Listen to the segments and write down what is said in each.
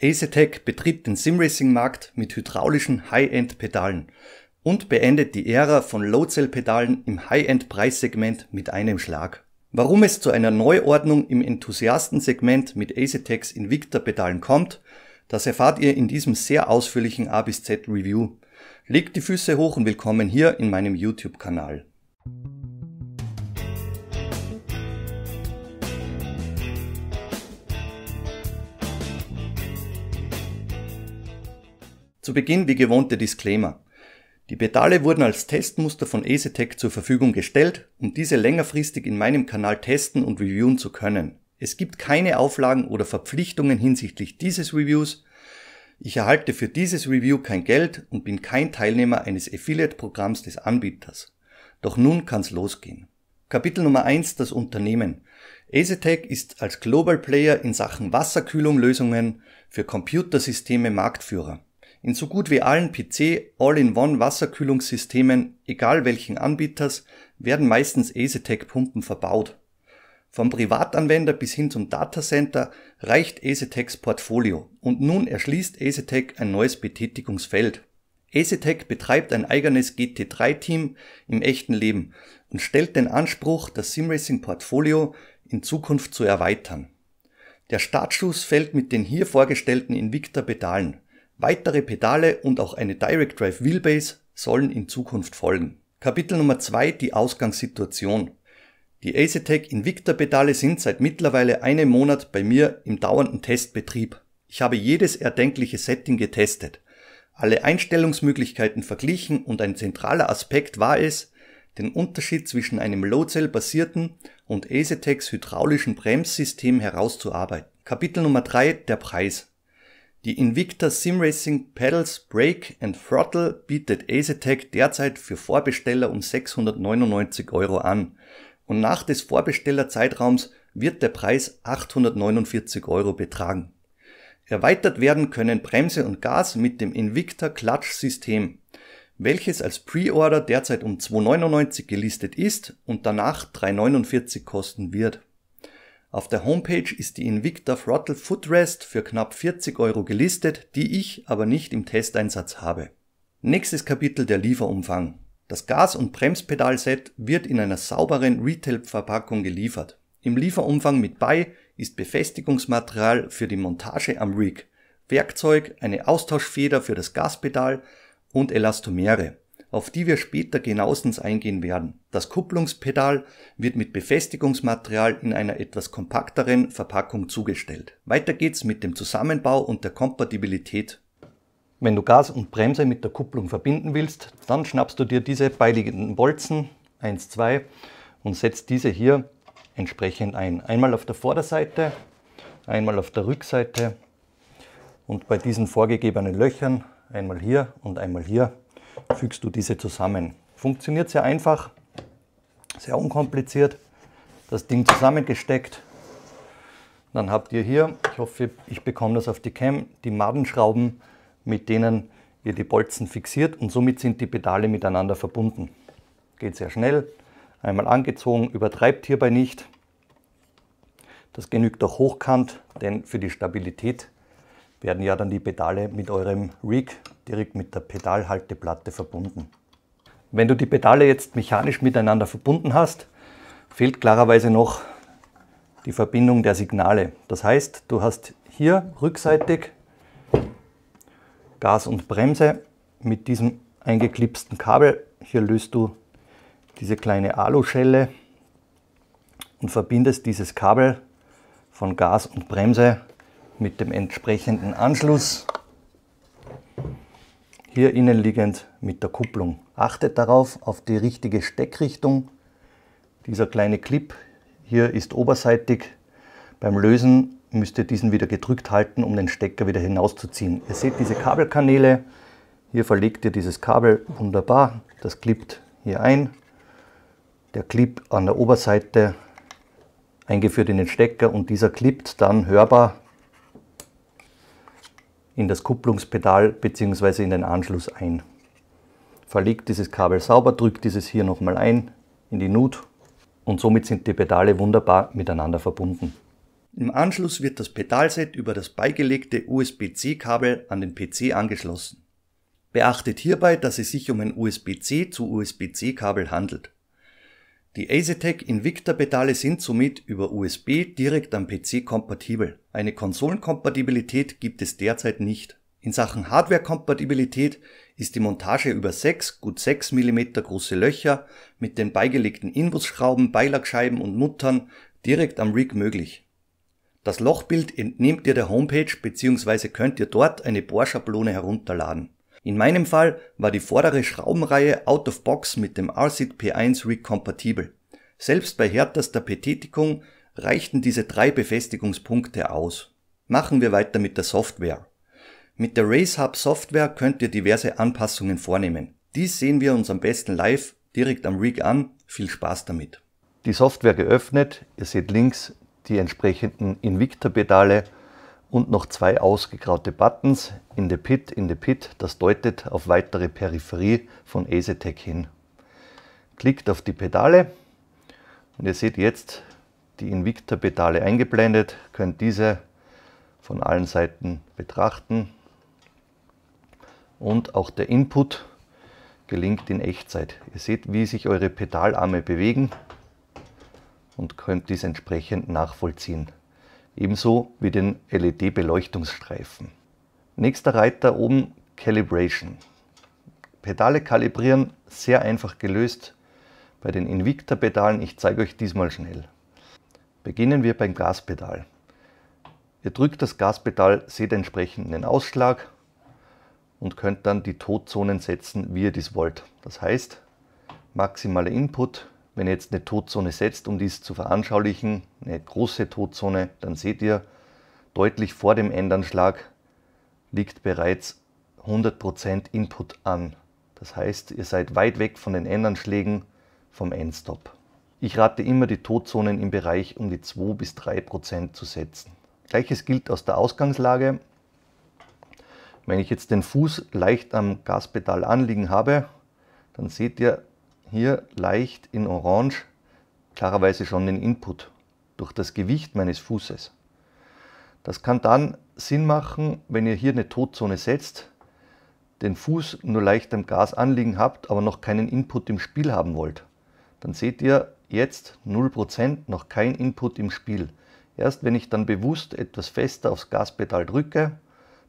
Acetec betritt den Simracing-Markt mit hydraulischen High-End-Pedalen und beendet die Ära von Low-Cell-Pedalen im High-End-Preissegment mit einem Schlag. Warum es zu einer Neuordnung im Enthusiastensegment mit Acetecs Invicta-Pedalen kommt, das erfahrt ihr in diesem sehr ausführlichen A bis Z Review. Legt die Füße hoch und willkommen hier in meinem YouTube-Kanal. Zu Beginn wie gewohnt der Disclaimer. Die Pedale wurden als Testmuster von EasyTech zur Verfügung gestellt, um diese längerfristig in meinem Kanal testen und reviewen zu können. Es gibt keine Auflagen oder Verpflichtungen hinsichtlich dieses Reviews. Ich erhalte für dieses Review kein Geld und bin kein Teilnehmer eines Affiliate-Programms des Anbieters. Doch nun kann's losgehen. Kapitel Nummer 1 Das Unternehmen. EasyTech ist als Global Player in Sachen Wasserkühlunglösungen für Computersysteme Marktführer. In so gut wie allen PC All-in-One Wasserkühlungssystemen, egal welchen Anbieters, werden meistens Esetec Pumpen verbaut. Vom Privatanwender bis hin zum Datacenter reicht Esetecs Portfolio und nun erschließt Esetec ein neues Betätigungsfeld. Esetec betreibt ein eigenes GT3-Team im echten Leben und stellt den Anspruch, das Simracing-Portfolio in Zukunft zu erweitern. Der Startschuss fällt mit den hier vorgestellten Invicta-Pedalen Weitere Pedale und auch eine Direct Drive Wheelbase sollen in Zukunft folgen. Kapitel Nummer 2 Die Ausgangssituation. Die Acetec Invictor Pedale sind seit mittlerweile einem Monat bei mir im dauernden Testbetrieb. Ich habe jedes erdenkliche Setting getestet, alle Einstellungsmöglichkeiten verglichen und ein zentraler Aspekt war es, den Unterschied zwischen einem Loadcell basierten und Acetecs hydraulischen Bremssystem herauszuarbeiten. Kapitel Nummer 3 Der Preis. Die Invicta Simracing Pedals Brake and Throttle bietet Asetek derzeit für Vorbesteller um 699 Euro an und nach des Vorbestellerzeitraums wird der Preis 849 Euro betragen. Erweitert werden können Bremse und Gas mit dem Invicta Clutch System, welches als Preorder derzeit um 299 gelistet ist und danach 349 kosten wird auf der Homepage ist die Invicta Throttle Footrest für knapp 40 Euro gelistet, die ich aber nicht im Testeinsatz habe. Nächstes Kapitel der Lieferumfang. Das Gas- und Bremspedalset wird in einer sauberen Retail-Verpackung geliefert. Im Lieferumfang mit bei ist Befestigungsmaterial für die Montage am Rig, Werkzeug, eine Austauschfeder für das Gaspedal und Elastomere auf die wir später genauestens eingehen werden. Das Kupplungspedal wird mit Befestigungsmaterial in einer etwas kompakteren Verpackung zugestellt. Weiter geht's mit dem Zusammenbau und der Kompatibilität. Wenn du Gas und Bremse mit der Kupplung verbinden willst, dann schnappst du dir diese beiliegenden Bolzen 1, 2 und setzt diese hier entsprechend ein. Einmal auf der Vorderseite, einmal auf der Rückseite und bei diesen vorgegebenen Löchern einmal hier und einmal hier fügst du diese zusammen. Funktioniert sehr einfach, sehr unkompliziert. Das Ding zusammengesteckt. Dann habt ihr hier, ich hoffe, ich bekomme das auf die Cam, die Madenschrauben, mit denen ihr die Bolzen fixiert und somit sind die Pedale miteinander verbunden. Geht sehr schnell, einmal angezogen, übertreibt hierbei nicht. Das genügt auch hochkant, denn für die Stabilität werden ja dann die Pedale mit eurem Rig direkt mit der Pedalhalteplatte verbunden. Wenn du die Pedale jetzt mechanisch miteinander verbunden hast, fehlt klarerweise noch die Verbindung der Signale. Das heißt, du hast hier rückseitig Gas und Bremse mit diesem eingeklipsten Kabel. Hier löst du diese kleine Aluschelle und verbindest dieses Kabel von Gas und Bremse mit dem entsprechenden Anschluss hier innen liegend mit der Kupplung. Achtet darauf auf die richtige Steckrichtung. Dieser kleine Clip hier ist oberseitig. Beim Lösen müsst ihr diesen wieder gedrückt halten, um den Stecker wieder hinauszuziehen. Ihr seht diese Kabelkanäle. Hier verlegt ihr dieses Kabel wunderbar. Das klippt hier ein. Der Clip an der Oberseite eingeführt in den Stecker und dieser klippt dann hörbar in das Kupplungspedal bzw. in den Anschluss ein. Verlegt dieses Kabel sauber, drückt dieses hier nochmal ein in die Nut und somit sind die Pedale wunderbar miteinander verbunden. Im Anschluss wird das Pedalset über das beigelegte USB-C-Kabel an den PC angeschlossen. Beachtet hierbei, dass es sich um ein USB-C zu USB-C-Kabel handelt. Die Azetec Invicta-Pedale sind somit über USB direkt am PC kompatibel, eine Konsolenkompatibilität gibt es derzeit nicht. In Sachen Hardware-Kompatibilität ist die Montage über sechs gut 6 mm große Löcher mit den beigelegten Inbusschrauben, Beilagscheiben und Muttern direkt am Rig möglich. Das Lochbild entnehmt ihr der Homepage bzw. könnt ihr dort eine Bohrschablone herunterladen in meinem Fall war die vordere Schraubenreihe out of box mit dem RZIT P1 Rig kompatibel. Selbst bei härtester Betätigung reichten diese drei Befestigungspunkte aus. Machen wir weiter mit der Software. Mit der Race Hub Software könnt ihr diverse Anpassungen vornehmen. Dies sehen wir uns am besten live direkt am Rig an. Viel Spaß damit. Die Software geöffnet, ihr seht links die entsprechenden Invicta Pedale und noch zwei ausgegraute Buttons in the pit, in the pit, das deutet auf weitere Peripherie von Asetec hin. Klickt auf die Pedale und ihr seht jetzt die Invicta Pedale eingeblendet, könnt diese von allen Seiten betrachten und auch der Input gelingt in Echtzeit. Ihr seht, wie sich eure Pedalarme bewegen und könnt dies entsprechend nachvollziehen ebenso wie den LED-Beleuchtungsstreifen. Nächster Reiter oben, Calibration. Pedale kalibrieren, sehr einfach gelöst. Bei den Invicta-Pedalen, ich zeige euch diesmal schnell. Beginnen wir beim Gaspedal. Ihr drückt das Gaspedal, seht entsprechend den Ausschlag und könnt dann die Todzonen setzen, wie ihr dies wollt. Das heißt, maximaler Input, wenn ihr jetzt eine Todzone setzt, um dies zu veranschaulichen, eine große Todzone, dann seht ihr, deutlich vor dem Endanschlag liegt bereits 100% Input an. Das heißt, ihr seid weit weg von den Endanschlägen vom Endstop. Ich rate immer, die Todzonen im Bereich um die 2 bis 3% zu setzen. Gleiches gilt aus der Ausgangslage. Wenn ich jetzt den Fuß leicht am Gaspedal anliegen habe, dann seht ihr, hier leicht in Orange klarerweise schon den Input durch das Gewicht meines Fußes. Das kann dann Sinn machen, wenn ihr hier eine Totzone setzt, den Fuß nur leicht am Gas anliegen habt, aber noch keinen Input im Spiel haben wollt. Dann seht ihr jetzt 0%, noch kein Input im Spiel. Erst wenn ich dann bewusst etwas fester aufs Gaspedal drücke,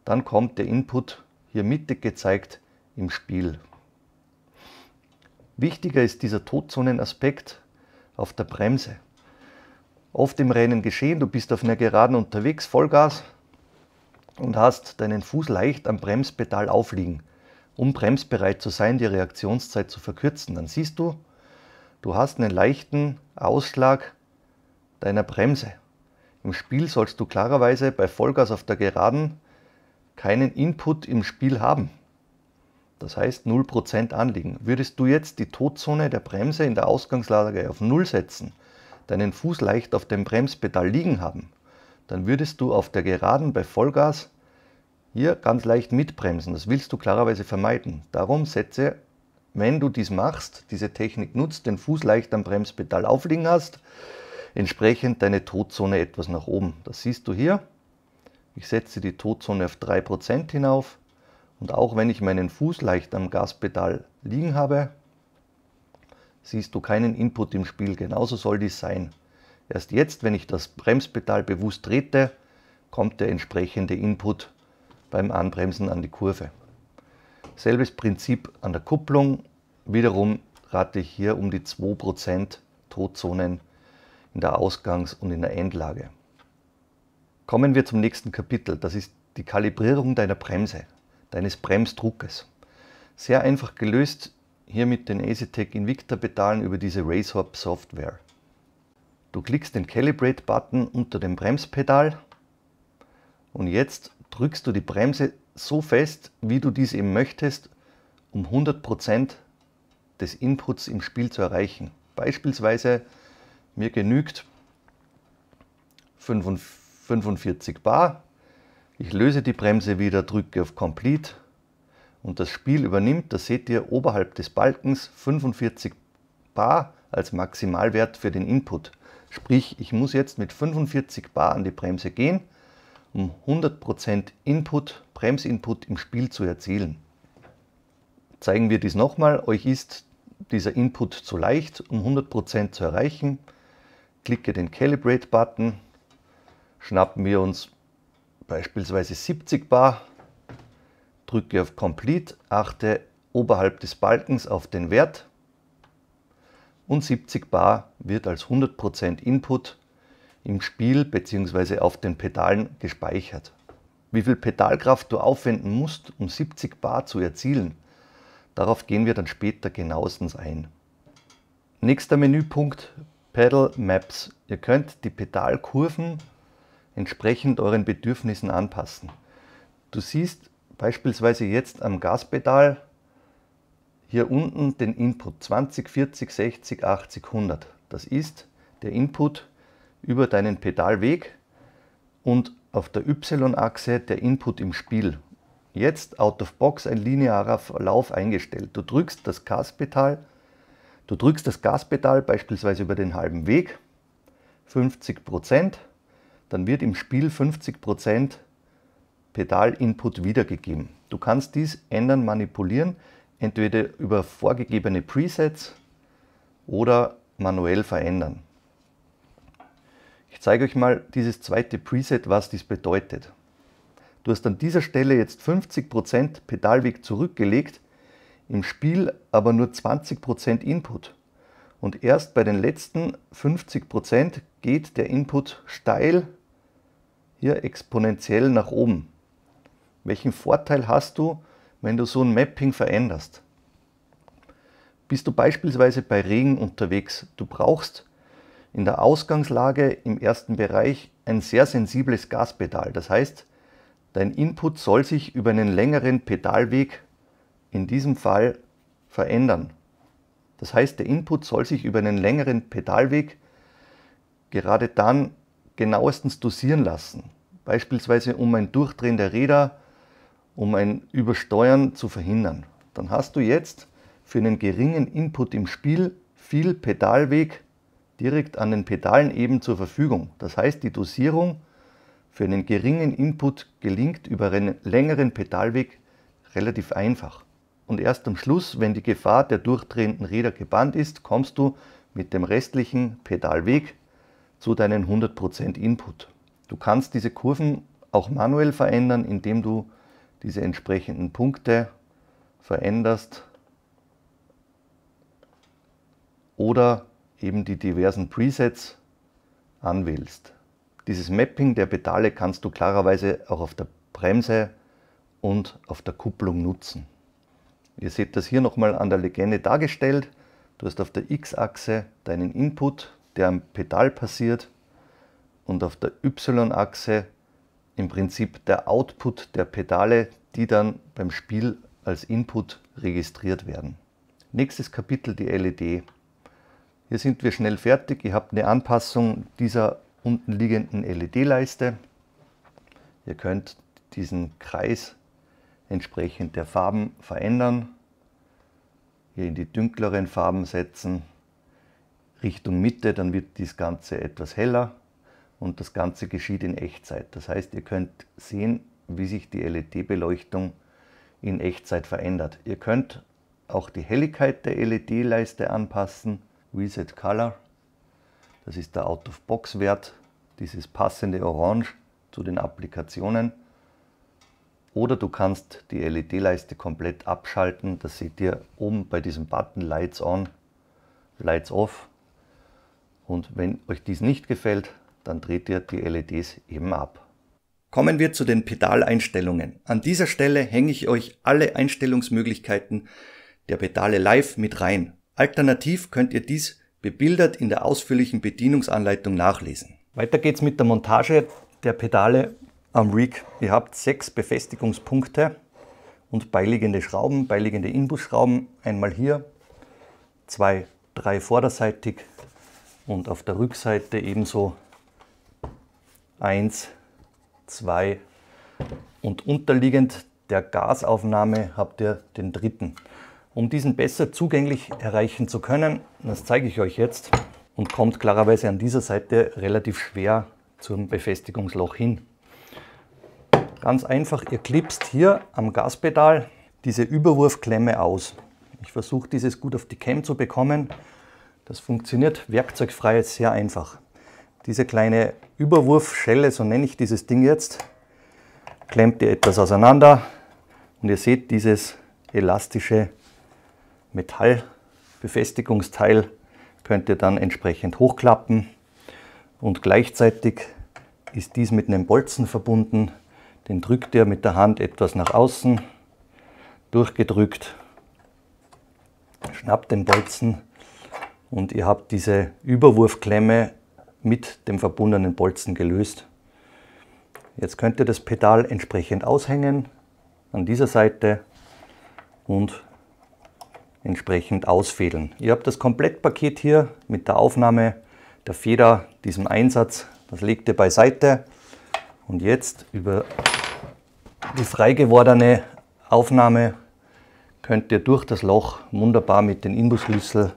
dann kommt der Input hier mittig gezeigt im Spiel. Wichtiger ist dieser Todzonenaspekt auf der Bremse. Oft im Rennen geschehen, du bist auf einer Geraden unterwegs, Vollgas und hast deinen Fuß leicht am Bremspedal aufliegen, um bremsbereit zu sein, die Reaktionszeit zu verkürzen. Dann siehst du, du hast einen leichten Ausschlag deiner Bremse. Im Spiel sollst du klarerweise bei Vollgas auf der Geraden keinen Input im Spiel haben das heißt 0% anliegen, würdest du jetzt die Todzone der Bremse in der Ausgangslage auf 0 setzen, deinen Fuß leicht auf dem Bremspedal liegen haben, dann würdest du auf der Geraden bei Vollgas hier ganz leicht mitbremsen. Das willst du klarerweise vermeiden. Darum setze, wenn du dies machst, diese Technik nutzt, den Fuß leicht am Bremspedal aufliegen hast, entsprechend deine Todzone etwas nach oben. Das siehst du hier. Ich setze die Todzone auf 3% hinauf und auch wenn ich meinen Fuß leicht am Gaspedal liegen habe, siehst du keinen Input im Spiel. Genauso soll dies sein. Erst jetzt, wenn ich das Bremspedal bewusst trete, kommt der entsprechende Input beim Anbremsen an die Kurve. Selbes Prinzip an der Kupplung. Wiederum rate ich hier um die 2% Todzonen in der Ausgangs- und in der Endlage. Kommen wir zum nächsten Kapitel. Das ist die Kalibrierung deiner Bremse deines Bremsdruckes. Sehr einfach gelöst, hier mit den EasyTech Invicta Pedalen über diese racehop Software. Du klickst den Calibrate Button unter dem Bremspedal und jetzt drückst du die Bremse so fest, wie du dies eben möchtest, um 100% des Inputs im Spiel zu erreichen. Beispielsweise mir genügt 45 Bar, ich löse die Bremse wieder, drücke auf Complete und das Spiel übernimmt, das seht ihr oberhalb des Balkens 45 Bar als Maximalwert für den Input. Sprich, ich muss jetzt mit 45 Bar an die Bremse gehen, um 100% Input, Bremsinput im Spiel zu erzielen. Zeigen wir dies nochmal, euch ist dieser Input zu leicht, um 100% zu erreichen. Klicke den Calibrate-Button, schnappen wir uns beispielsweise 70 Bar, drücke auf Complete, achte oberhalb des Balkens auf den Wert und 70 Bar wird als 100% Input im Spiel bzw. auf den Pedalen gespeichert. Wie viel Pedalkraft du aufwenden musst, um 70 Bar zu erzielen, darauf gehen wir dann später genauestens ein. Nächster Menüpunkt, Pedal Maps. Ihr könnt die Pedalkurven entsprechend euren Bedürfnissen anpassen. Du siehst beispielsweise jetzt am Gaspedal hier unten den Input 20, 40, 60, 80, 100. Das ist der Input über deinen Pedalweg und auf der Y-Achse der Input im Spiel. Jetzt out of box ein linearer Verlauf eingestellt. Du drückst das Gaspedal, du drückst das Gaspedal beispielsweise über den halben Weg, 50 Prozent dann wird im Spiel 50% Pedal-Input wiedergegeben. Du kannst dies ändern, manipulieren, entweder über vorgegebene Presets oder manuell verändern. Ich zeige euch mal dieses zweite Preset, was dies bedeutet. Du hast an dieser Stelle jetzt 50% Pedalweg zurückgelegt, im Spiel aber nur 20% Input. Und erst bei den letzten 50% geht der Input steil hier exponentiell nach oben. Welchen Vorteil hast du, wenn du so ein Mapping veränderst? Bist du beispielsweise bei Regen unterwegs, du brauchst in der Ausgangslage im ersten Bereich ein sehr sensibles Gaspedal. Das heißt, dein Input soll sich über einen längeren Pedalweg in diesem Fall verändern. Das heißt, der Input soll sich über einen längeren Pedalweg gerade dann genauestens dosieren lassen. Beispielsweise um ein Durchdrehen der Räder, um ein Übersteuern zu verhindern. Dann hast du jetzt für einen geringen Input im Spiel viel Pedalweg direkt an den Pedalen eben zur Verfügung. Das heißt, die Dosierung für einen geringen Input gelingt über einen längeren Pedalweg relativ einfach. Und erst am Schluss, wenn die Gefahr der durchdrehenden Räder gebannt ist, kommst du mit dem restlichen Pedalweg zu deinen 100% Input. Du kannst diese Kurven auch manuell verändern, indem du diese entsprechenden Punkte veränderst oder eben die diversen Presets anwählst. Dieses Mapping der Pedale kannst du klarerweise auch auf der Bremse und auf der Kupplung nutzen. Ihr seht das hier nochmal an der Legende dargestellt. Du hast auf der X-Achse deinen Input, der am Pedal passiert und auf der Y-Achse im Prinzip der Output der Pedale, die dann beim Spiel als Input registriert werden. Nächstes Kapitel die LED. Hier sind wir schnell fertig. Ihr habt eine Anpassung dieser unten liegenden LED-Leiste. Ihr könnt diesen Kreis entsprechend der Farben verändern, hier in die dünkleren Farben setzen Richtung Mitte, dann wird das Ganze etwas heller und das Ganze geschieht in Echtzeit. Das heißt, ihr könnt sehen, wie sich die LED-Beleuchtung in Echtzeit verändert. Ihr könnt auch die Helligkeit der LED-Leiste anpassen. Reset Color, das ist der Out-of-Box-Wert, dieses passende Orange zu den Applikationen. Oder du kannst die LED-Leiste komplett abschalten. Das seht ihr oben bei diesem Button Lights On, Lights Off. Und wenn euch dies nicht gefällt, dann dreht ihr die LEDs eben ab. Kommen wir zu den Pedaleinstellungen. An dieser Stelle hänge ich euch alle Einstellungsmöglichkeiten der Pedale live mit rein. Alternativ könnt ihr dies bebildert in der ausführlichen Bedienungsanleitung nachlesen. Weiter geht's mit der Montage der Pedale am Rig. Ihr habt sechs Befestigungspunkte und beiliegende Schrauben, beiliegende Inbusschrauben. Einmal hier, zwei, drei vorderseitig, und auf der Rückseite ebenso 1, 2 und unterliegend der Gasaufnahme habt ihr den dritten. Um diesen besser zugänglich erreichen zu können, das zeige ich euch jetzt und kommt klarerweise an dieser Seite relativ schwer zum Befestigungsloch hin. Ganz einfach, ihr klipst hier am Gaspedal diese Überwurfklemme aus. Ich versuche dieses gut auf die Cam zu bekommen das funktioniert werkzeugfrei sehr einfach. Diese kleine Überwurfschelle, so nenne ich dieses Ding jetzt, klemmt ihr etwas auseinander und ihr seht dieses elastische Metallbefestigungsteil könnt ihr dann entsprechend hochklappen und gleichzeitig ist dies mit einem Bolzen verbunden. Den drückt ihr mit der Hand etwas nach außen, durchgedrückt, schnappt den Bolzen und ihr habt diese Überwurfklemme mit dem verbundenen Bolzen gelöst. Jetzt könnt ihr das Pedal entsprechend aushängen an dieser Seite und entsprechend ausfädeln. Ihr habt das Komplettpaket hier mit der Aufnahme der Feder, diesem Einsatz, das legt ihr beiseite und jetzt über die frei gewordene Aufnahme könnt ihr durch das Loch wunderbar mit den Imbusschlüssel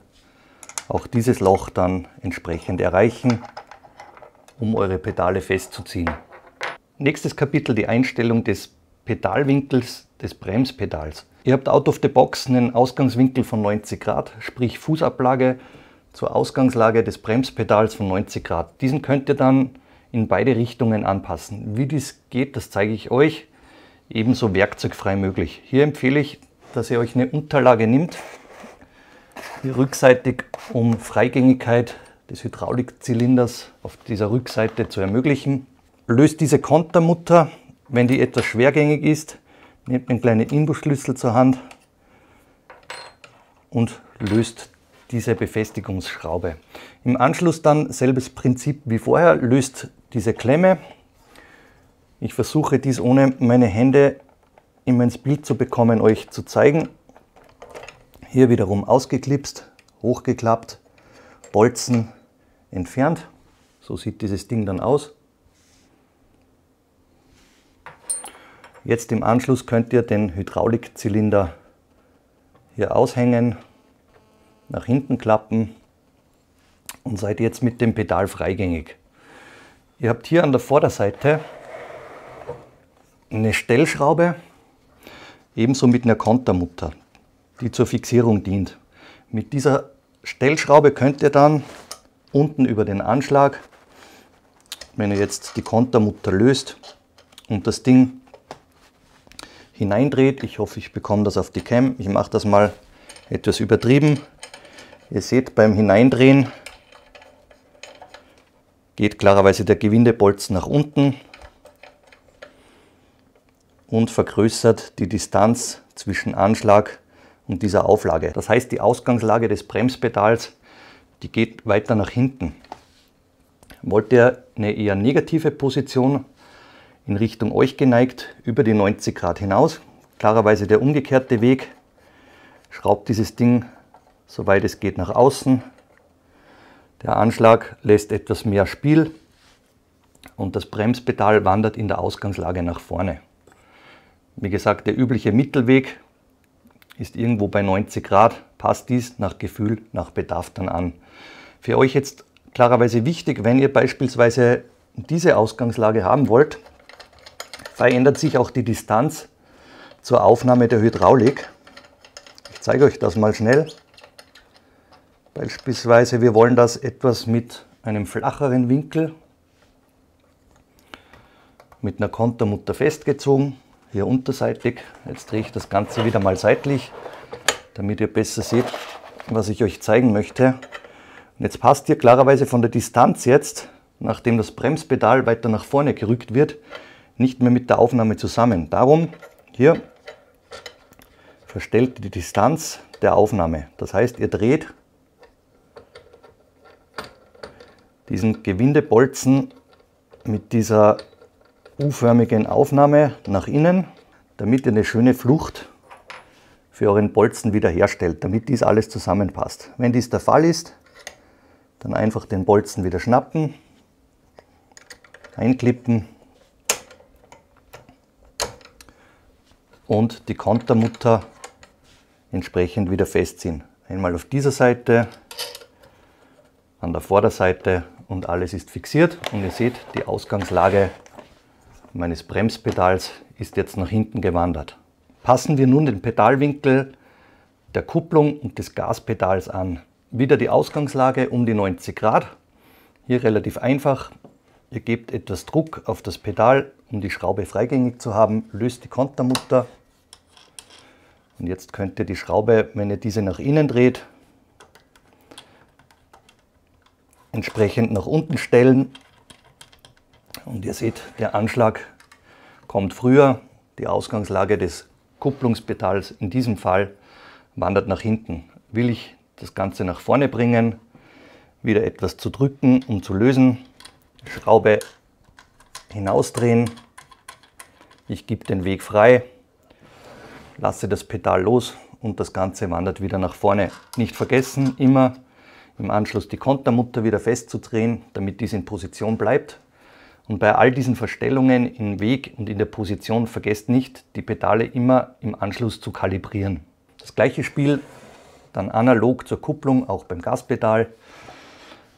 auch dieses Loch dann entsprechend erreichen, um eure Pedale festzuziehen. Nächstes Kapitel die Einstellung des Pedalwinkels des Bremspedals. Ihr habt out of the box einen Ausgangswinkel von 90 Grad, sprich Fußablage zur Ausgangslage des Bremspedals von 90 Grad. Diesen könnt ihr dann in beide Richtungen anpassen. Wie dies geht, das zeige ich euch, ebenso werkzeugfrei möglich. Hier empfehle ich, dass ihr euch eine Unterlage nimmt, rückseitig, um Freigängigkeit des Hydraulikzylinders auf dieser Rückseite zu ermöglichen. Löst diese Kontermutter, wenn die etwas schwergängig ist, nehmt einen kleinen Imbusschlüssel zur Hand und löst diese Befestigungsschraube. Im Anschluss dann selbes Prinzip wie vorher, löst diese Klemme. Ich versuche dies ohne meine Hände in mein Bild zu bekommen, euch zu zeigen hier wiederum ausgeklipst, hochgeklappt, Bolzen entfernt. So sieht dieses Ding dann aus. Jetzt im Anschluss könnt ihr den Hydraulikzylinder hier aushängen, nach hinten klappen und seid jetzt mit dem Pedal freigängig. Ihr habt hier an der Vorderseite eine Stellschraube, ebenso mit einer Kontermutter die zur Fixierung dient. Mit dieser Stellschraube könnt ihr dann unten über den Anschlag, wenn ihr jetzt die Kontermutter löst und das Ding hineindreht, ich hoffe, ich bekomme das auf die Cam, ich mache das mal etwas übertrieben. Ihr seht, beim Hineindrehen geht klarerweise der Gewindebolzen nach unten und vergrößert die Distanz zwischen Anschlag und und dieser Auflage. Das heißt, die Ausgangslage des Bremspedals, die geht weiter nach hinten. Wollt ihr eine eher negative Position in Richtung euch geneigt, über die 90 Grad hinaus, klarerweise der umgekehrte Weg, schraubt dieses Ding, soweit es geht, nach außen. Der Anschlag lässt etwas mehr Spiel und das Bremspedal wandert in der Ausgangslage nach vorne. Wie gesagt, der übliche Mittelweg, ist irgendwo bei 90 Grad. Passt dies nach Gefühl, nach Bedarf dann an. Für euch jetzt klarerweise wichtig, wenn ihr beispielsweise diese Ausgangslage haben wollt, verändert sich auch die Distanz zur Aufnahme der Hydraulik. Ich zeige euch das mal schnell. Beispielsweise, wir wollen das etwas mit einem flacheren Winkel, mit einer Kontermutter festgezogen hier unterseitig. Jetzt drehe ich das Ganze wieder mal seitlich, damit ihr besser seht, was ich euch zeigen möchte. Und jetzt passt hier klarerweise von der Distanz jetzt, nachdem das Bremspedal weiter nach vorne gerückt wird, nicht mehr mit der Aufnahme zusammen. Darum hier verstellt die Distanz der Aufnahme. Das heißt, ihr dreht diesen Gewindebolzen mit dieser U-förmigen Aufnahme nach innen, damit ihr eine schöne Flucht für euren Bolzen wiederherstellt, damit dies alles zusammenpasst. Wenn dies der Fall ist, dann einfach den Bolzen wieder schnappen, einklippen und die Kontermutter entsprechend wieder festziehen. Einmal auf dieser Seite, an der Vorderseite und alles ist fixiert und ihr seht, die Ausgangslage meines Bremspedals ist jetzt nach hinten gewandert. Passen wir nun den Pedalwinkel der Kupplung und des Gaspedals an. Wieder die Ausgangslage um die 90 Grad. Hier relativ einfach. Ihr gebt etwas Druck auf das Pedal, um die Schraube freigängig zu haben, löst die Kontermutter. Und jetzt könnt ihr die Schraube, wenn ihr diese nach innen dreht, entsprechend nach unten stellen und ihr seht, der Anschlag kommt früher. Die Ausgangslage des Kupplungspedals in diesem Fall wandert nach hinten. Will ich das Ganze nach vorne bringen, wieder etwas zu drücken, um zu lösen, Schraube hinausdrehen, ich gebe den Weg frei, lasse das Pedal los und das Ganze wandert wieder nach vorne. Nicht vergessen, immer im Anschluss die Kontermutter wieder festzudrehen, damit dies in Position bleibt. Und bei all diesen Verstellungen im Weg und in der Position vergesst nicht, die Pedale immer im Anschluss zu kalibrieren. Das gleiche Spiel dann analog zur Kupplung auch beim Gaspedal.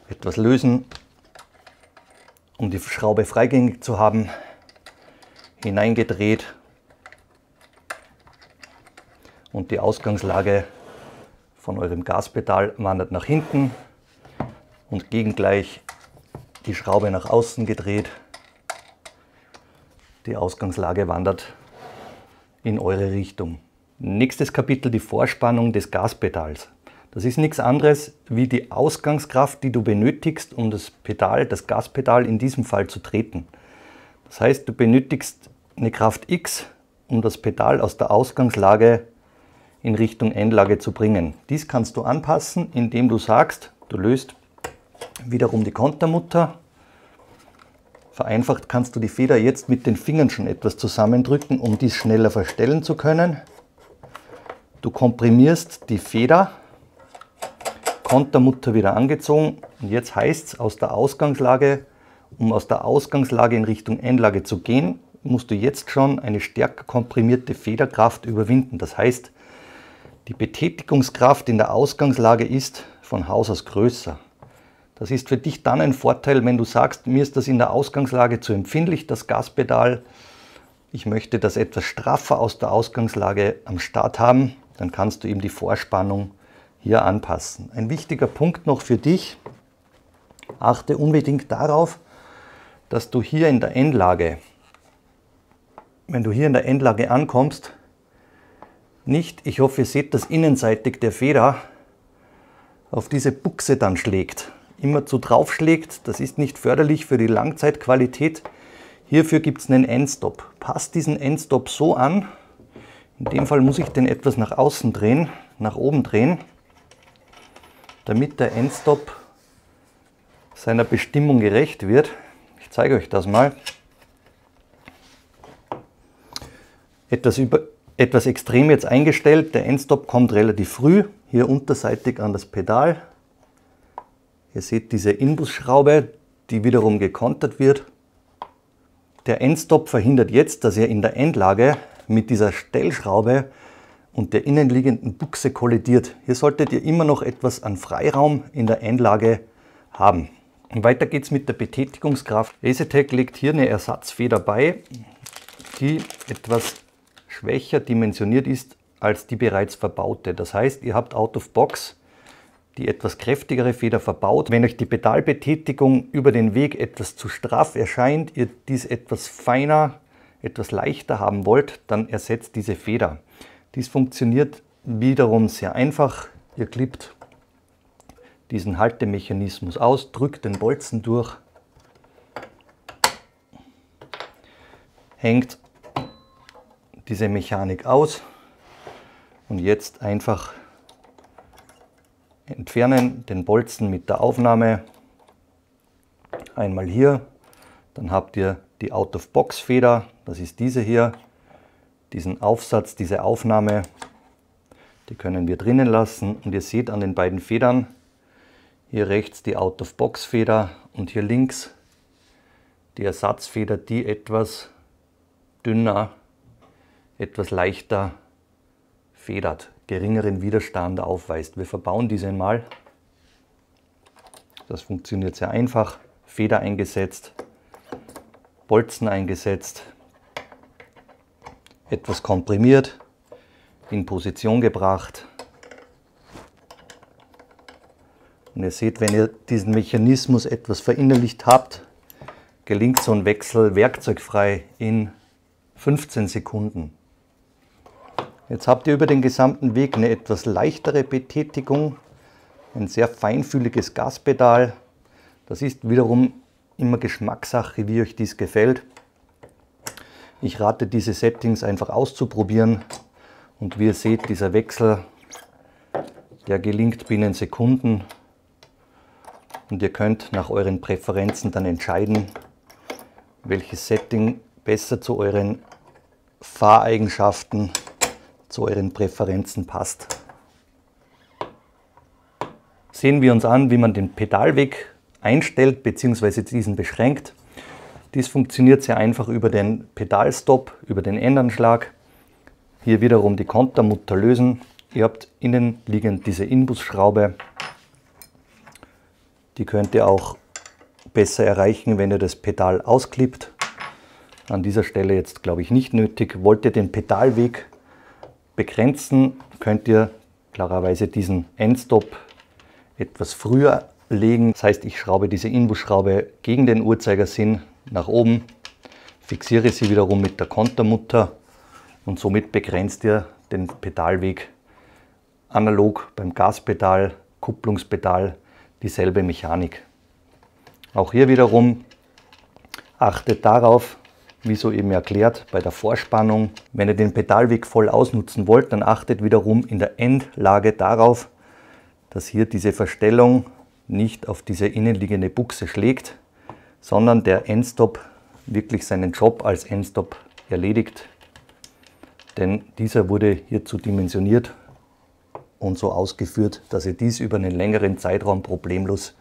Etwas lösen, um die Schraube freigängig zu haben. Hineingedreht und die Ausgangslage von eurem Gaspedal wandert nach hinten und gegengleich die Schraube nach außen gedreht. Die Ausgangslage wandert in eure Richtung. Nächstes Kapitel, die Vorspannung des Gaspedals. Das ist nichts anderes wie die Ausgangskraft, die du benötigst, um das Pedal, das Gaspedal in diesem Fall zu treten. Das heißt, du benötigst eine Kraft X, um das Pedal aus der Ausgangslage in Richtung Endlage zu bringen. Dies kannst du anpassen, indem du sagst, du löst wiederum die Kontermutter Vereinfacht kannst du die Feder jetzt mit den Fingern schon etwas zusammendrücken, um dies schneller verstellen zu können. Du komprimierst die Feder, Kontermutter wieder angezogen und jetzt heißt es aus der Ausgangslage, um aus der Ausgangslage in Richtung Endlage zu gehen, musst du jetzt schon eine stärker komprimierte Federkraft überwinden. Das heißt, die Betätigungskraft in der Ausgangslage ist von Haus aus größer. Das ist für dich dann ein Vorteil, wenn du sagst, mir ist das in der Ausgangslage zu empfindlich, das Gaspedal. Ich möchte das etwas straffer aus der Ausgangslage am Start haben. Dann kannst du eben die Vorspannung hier anpassen. Ein wichtiger Punkt noch für dich. Achte unbedingt darauf, dass du hier in der Endlage, wenn du hier in der Endlage ankommst, nicht, ich hoffe ihr seht das innenseitig der Feder, auf diese Buchse dann schlägt immer immerzu draufschlägt. Das ist nicht förderlich für die Langzeitqualität. Hierfür gibt es einen Endstop. Passt diesen Endstop so an, in dem Fall muss ich den etwas nach außen drehen, nach oben drehen, damit der Endstop seiner Bestimmung gerecht wird. Ich zeige euch das mal. Etwas, über, etwas extrem jetzt eingestellt, der Endstop kommt relativ früh, hier unterseitig an das Pedal, Ihr seht diese Inbusschraube, die wiederum gekontert wird. Der Endstop verhindert jetzt, dass ihr in der Endlage mit dieser Stellschraube und der innenliegenden Buchse kollidiert. Hier solltet ihr immer noch etwas an Freiraum in der Endlage haben. Und weiter geht's mit der Betätigungskraft. Resetec legt hier eine Ersatzfeder bei, die etwas schwächer dimensioniert ist als die bereits verbaute. Das heißt, ihr habt out of box die etwas kräftigere Feder verbaut. Wenn euch die Pedalbetätigung über den Weg etwas zu straff erscheint, ihr dies etwas feiner, etwas leichter haben wollt, dann ersetzt diese Feder. Dies funktioniert wiederum sehr einfach. Ihr klippt diesen Haltemechanismus aus, drückt den Bolzen durch, hängt diese Mechanik aus und jetzt einfach entfernen, den Bolzen mit der Aufnahme. Einmal hier, dann habt ihr die Out-of-Box-Feder, das ist diese hier, diesen Aufsatz, diese Aufnahme, die können wir drinnen lassen und ihr seht an den beiden Federn, hier rechts die Out-of-Box-Feder und hier links die Ersatzfeder, die etwas dünner, etwas leichter federt geringeren Widerstand aufweist. Wir verbauen diese mal. Das funktioniert sehr einfach. Feder eingesetzt, Bolzen eingesetzt, etwas komprimiert, in Position gebracht. Und ihr seht, wenn ihr diesen Mechanismus etwas verinnerlicht habt, gelingt so ein Wechsel werkzeugfrei in 15 Sekunden. Jetzt habt ihr über den gesamten Weg eine etwas leichtere Betätigung, ein sehr feinfühliges Gaspedal. Das ist wiederum immer Geschmackssache, wie euch dies gefällt. Ich rate, diese Settings einfach auszuprobieren. Und wie ihr seht, dieser Wechsel, der gelingt binnen Sekunden. Und ihr könnt nach euren Präferenzen dann entscheiden, welches Setting besser zu euren Fahreigenschaften zu euren Präferenzen passt. Sehen wir uns an, wie man den Pedalweg einstellt bzw. diesen beschränkt. Dies funktioniert sehr einfach über den Pedalstop, über den Endanschlag. Hier wiederum die Kontermutter lösen. Ihr habt innen liegend diese Inbusschraube. Die könnt ihr auch besser erreichen, wenn ihr das Pedal ausklippt. An dieser Stelle jetzt glaube ich nicht nötig. Wollt ihr den Pedalweg begrenzen, könnt ihr klarerweise diesen Endstop etwas früher legen. Das heißt, ich schraube diese Inbusschraube gegen den Uhrzeigersinn nach oben, fixiere sie wiederum mit der Kontermutter und somit begrenzt ihr den Pedalweg analog beim Gaspedal, Kupplungspedal dieselbe Mechanik. Auch hier wiederum achtet darauf, wie so eben erklärt, bei der Vorspannung. Wenn ihr den Pedalweg voll ausnutzen wollt, dann achtet wiederum in der Endlage darauf, dass hier diese Verstellung nicht auf diese innenliegende Buchse schlägt, sondern der Endstop wirklich seinen Job als Endstop erledigt. Denn dieser wurde hierzu dimensioniert und so ausgeführt, dass ihr dies über einen längeren Zeitraum problemlos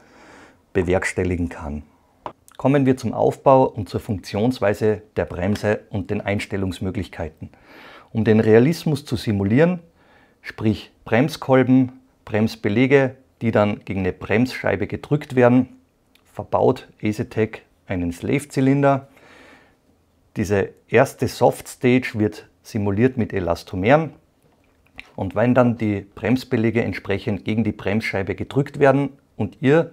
bewerkstelligen kann. Kommen wir zum Aufbau und zur Funktionsweise der Bremse und den Einstellungsmöglichkeiten. Um den Realismus zu simulieren, sprich Bremskolben, Bremsbelege, die dann gegen eine Bremsscheibe gedrückt werden, verbaut EasyTech einen Slave-Zylinder. Diese erste Softstage wird simuliert mit Elastomeren. Und wenn dann die Bremsbelege entsprechend gegen die Bremsscheibe gedrückt werden und ihr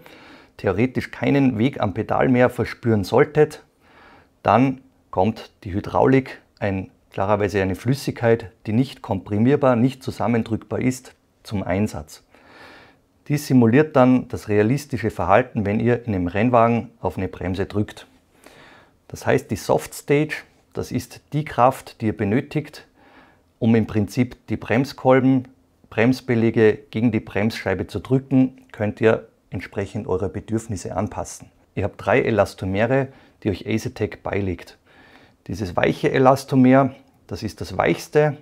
theoretisch keinen Weg am Pedal mehr verspüren solltet, dann kommt die Hydraulik, ein, klarerweise eine Flüssigkeit, die nicht komprimierbar, nicht zusammendrückbar ist, zum Einsatz. Dies simuliert dann das realistische Verhalten, wenn ihr in einem Rennwagen auf eine Bremse drückt. Das heißt, die Soft Stage, das ist die Kraft, die ihr benötigt, um im Prinzip die Bremskolben, Bremsbelege gegen die Bremsscheibe zu drücken, könnt ihr entsprechend eurer Bedürfnisse anpassen. Ihr habt drei Elastomere, die euch Acetec beilegt. Dieses weiche Elastomer, das ist das weichste,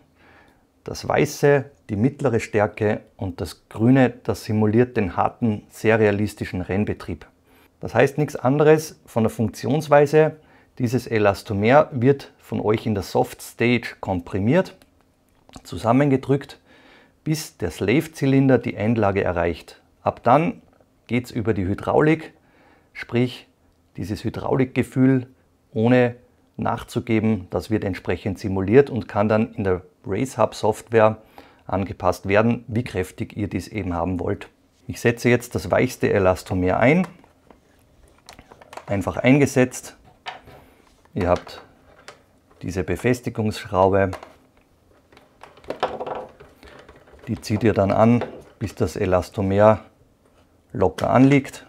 das weiße, die mittlere Stärke und das grüne, das simuliert den harten, sehr realistischen Rennbetrieb. Das heißt nichts anderes von der Funktionsweise. Dieses Elastomer wird von euch in der Soft Stage komprimiert, zusammengedrückt, bis der Slave-Zylinder die Endlage erreicht. Ab dann geht es über die Hydraulik, sprich dieses Hydraulikgefühl ohne nachzugeben, das wird entsprechend simuliert und kann dann in der Race Hub Software angepasst werden, wie kräftig ihr dies eben haben wollt. Ich setze jetzt das weichste Elastomer ein, einfach eingesetzt. Ihr habt diese Befestigungsschraube, die zieht ihr dann an, bis das Elastomer locker anliegt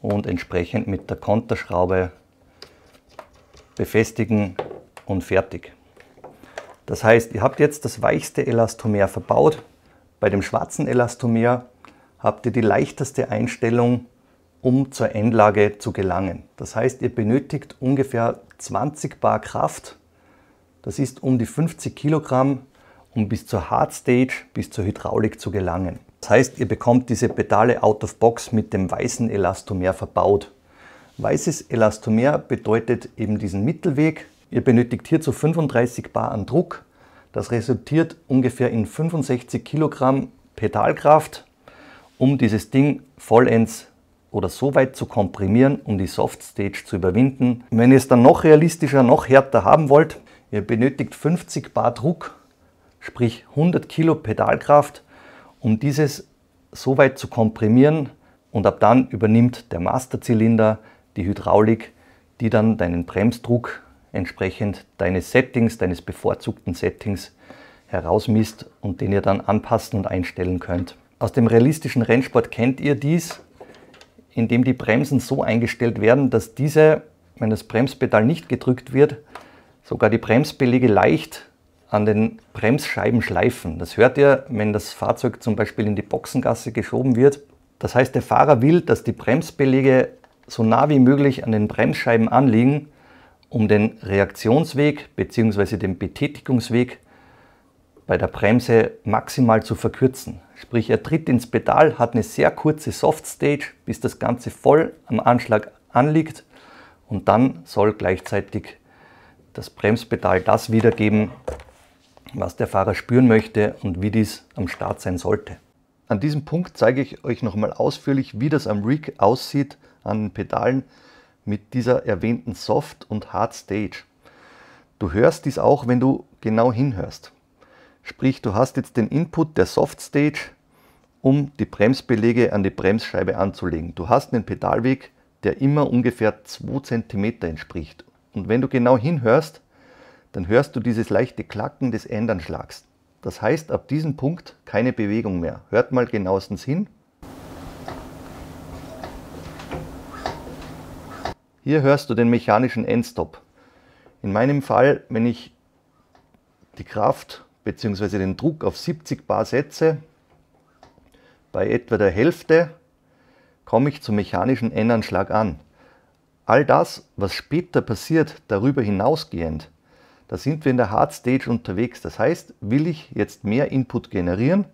und entsprechend mit der Konterschraube befestigen und fertig. Das heißt, ihr habt jetzt das weichste Elastomer verbaut. Bei dem schwarzen Elastomer habt ihr die leichteste Einstellung, um zur Endlage zu gelangen. Das heißt, ihr benötigt ungefähr 20 Bar Kraft, das ist um die 50 Kilogramm, um bis zur Hard Stage, bis zur Hydraulik zu gelangen. Das heißt, ihr bekommt diese Pedale out of box mit dem weißen Elastomer verbaut. Weißes Elastomer bedeutet eben diesen Mittelweg. Ihr benötigt hierzu 35 Bar an Druck. Das resultiert ungefähr in 65 Kilogramm Pedalkraft, um dieses Ding vollends oder so weit zu komprimieren, um die Softstage zu überwinden. Wenn ihr es dann noch realistischer, noch härter haben wollt, ihr benötigt 50 Bar Druck, sprich 100 Kilo Pedalkraft, um dieses so weit zu komprimieren und ab dann übernimmt der Masterzylinder die Hydraulik, die dann deinen Bremsdruck entsprechend deines Settings, deines bevorzugten Settings herausmisst und den ihr dann anpassen und einstellen könnt. Aus dem realistischen Rennsport kennt ihr dies, indem die Bremsen so eingestellt werden, dass diese, wenn das Bremspedal nicht gedrückt wird, sogar die Bremsbeläge leicht an den Bremsscheiben schleifen. Das hört ihr, wenn das Fahrzeug zum Beispiel in die Boxengasse geschoben wird. Das heißt, der Fahrer will, dass die Bremsbeläge so nah wie möglich an den Bremsscheiben anliegen, um den Reaktionsweg bzw. den Betätigungsweg bei der Bremse maximal zu verkürzen. Sprich, er tritt ins Pedal, hat eine sehr kurze Softstage, bis das Ganze voll am Anschlag anliegt und dann soll gleichzeitig das Bremspedal das wiedergeben, was der Fahrer spüren möchte und wie dies am Start sein sollte. An diesem Punkt zeige ich euch nochmal ausführlich, wie das am Rig aussieht an den Pedalen mit dieser erwähnten Soft- und Hard-Stage. Du hörst dies auch, wenn du genau hinhörst. Sprich, du hast jetzt den Input der Soft-Stage, um die Bremsbelege an die Bremsscheibe anzulegen. Du hast einen Pedalweg, der immer ungefähr 2 cm entspricht. Und wenn du genau hinhörst, dann hörst du dieses leichte Klacken des Ändernschlags. Das heißt, ab diesem Punkt keine Bewegung mehr. Hört mal genauestens hin. Hier hörst du den mechanischen Endstop. In meinem Fall, wenn ich die Kraft bzw. den Druck auf 70 Bar setze, bei etwa der Hälfte komme ich zum mechanischen Endanschlag an. All das, was später passiert, darüber hinausgehend, da sind wir in der Hard Stage unterwegs. Das heißt, will ich jetzt mehr Input generieren,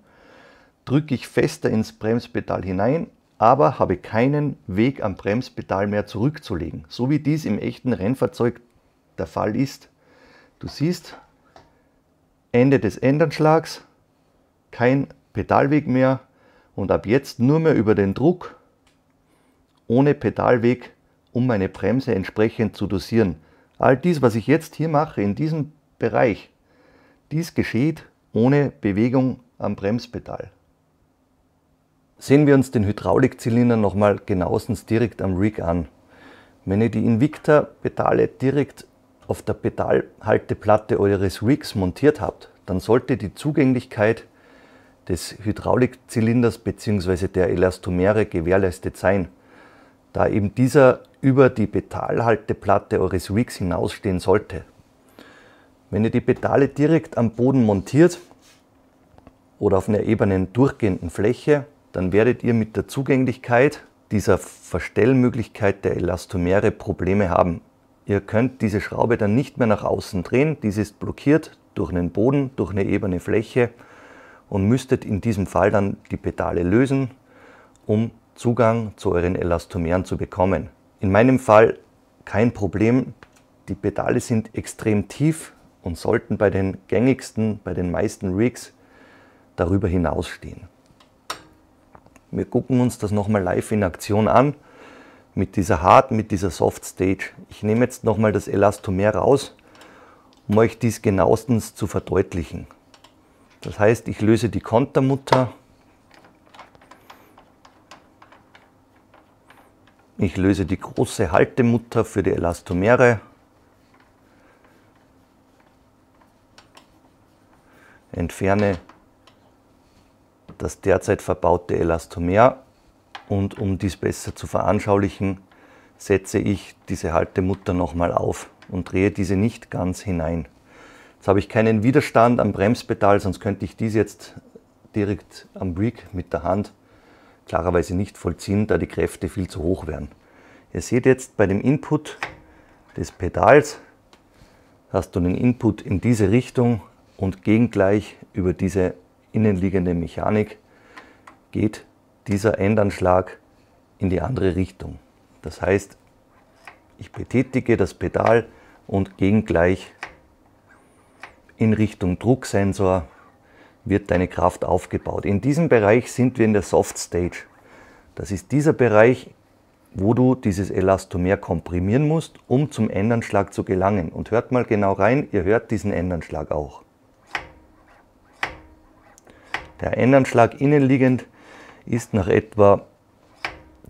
drücke ich fester ins Bremspedal hinein, aber habe keinen Weg am Bremspedal mehr zurückzulegen, so wie dies im echten Rennfahrzeug der Fall ist. Du siehst, Ende des Endanschlags, kein Pedalweg mehr und ab jetzt nur mehr über den Druck ohne Pedalweg, um meine Bremse entsprechend zu dosieren. All dies, was ich jetzt hier mache, in diesem Bereich, dies geschieht ohne Bewegung am Bremspedal. Sehen wir uns den Hydraulikzylinder nochmal genauestens direkt am Rig an. Wenn ihr die Invicta-Pedale direkt auf der Pedalhalteplatte eures Rigs montiert habt, dann sollte die Zugänglichkeit des Hydraulikzylinders bzw. der Elastomere gewährleistet sein, da eben dieser über die Pedalhalteplatte eures Rigs hinausstehen sollte. Wenn ihr die Pedale direkt am Boden montiert oder auf einer ebenen durchgehenden Fläche, dann werdet ihr mit der Zugänglichkeit dieser Verstellmöglichkeit der Elastomere Probleme haben. Ihr könnt diese Schraube dann nicht mehr nach außen drehen, diese ist blockiert durch einen Boden, durch eine ebene Fläche und müsstet in diesem Fall dann die Pedale lösen, um Zugang zu euren Elastomeren zu bekommen. In meinem Fall kein Problem, die Pedale sind extrem tief und sollten bei den gängigsten, bei den meisten Rigs darüber hinaus stehen. Wir gucken uns das nochmal live in Aktion an, mit dieser Hard, mit dieser Soft Stage. Ich nehme jetzt nochmal das Elastomer raus, um euch dies genauestens zu verdeutlichen. Das heißt, ich löse die Kontermutter Ich löse die große Haltemutter für die Elastomere. Entferne das derzeit verbaute Elastomer und um dies besser zu veranschaulichen, setze ich diese Haltemutter nochmal auf und drehe diese nicht ganz hinein. Jetzt habe ich keinen Widerstand am Bremspedal, sonst könnte ich dies jetzt direkt am Rig mit der Hand klarerweise nicht vollziehen, da die Kräfte viel zu hoch wären. Ihr seht jetzt bei dem Input des Pedals, hast du den Input in diese Richtung und gegengleich über diese innenliegende Mechanik geht dieser Endanschlag in die andere Richtung. Das heißt, ich betätige das Pedal und gegengleich in Richtung Drucksensor wird deine Kraft aufgebaut. In diesem Bereich sind wir in der Soft Stage. Das ist dieser Bereich, wo du dieses Elastomer komprimieren musst, um zum Ändernschlag zu gelangen. Und hört mal genau rein, ihr hört diesen Ändernschlag auch. Der Ändernschlag innenliegend ist nach etwa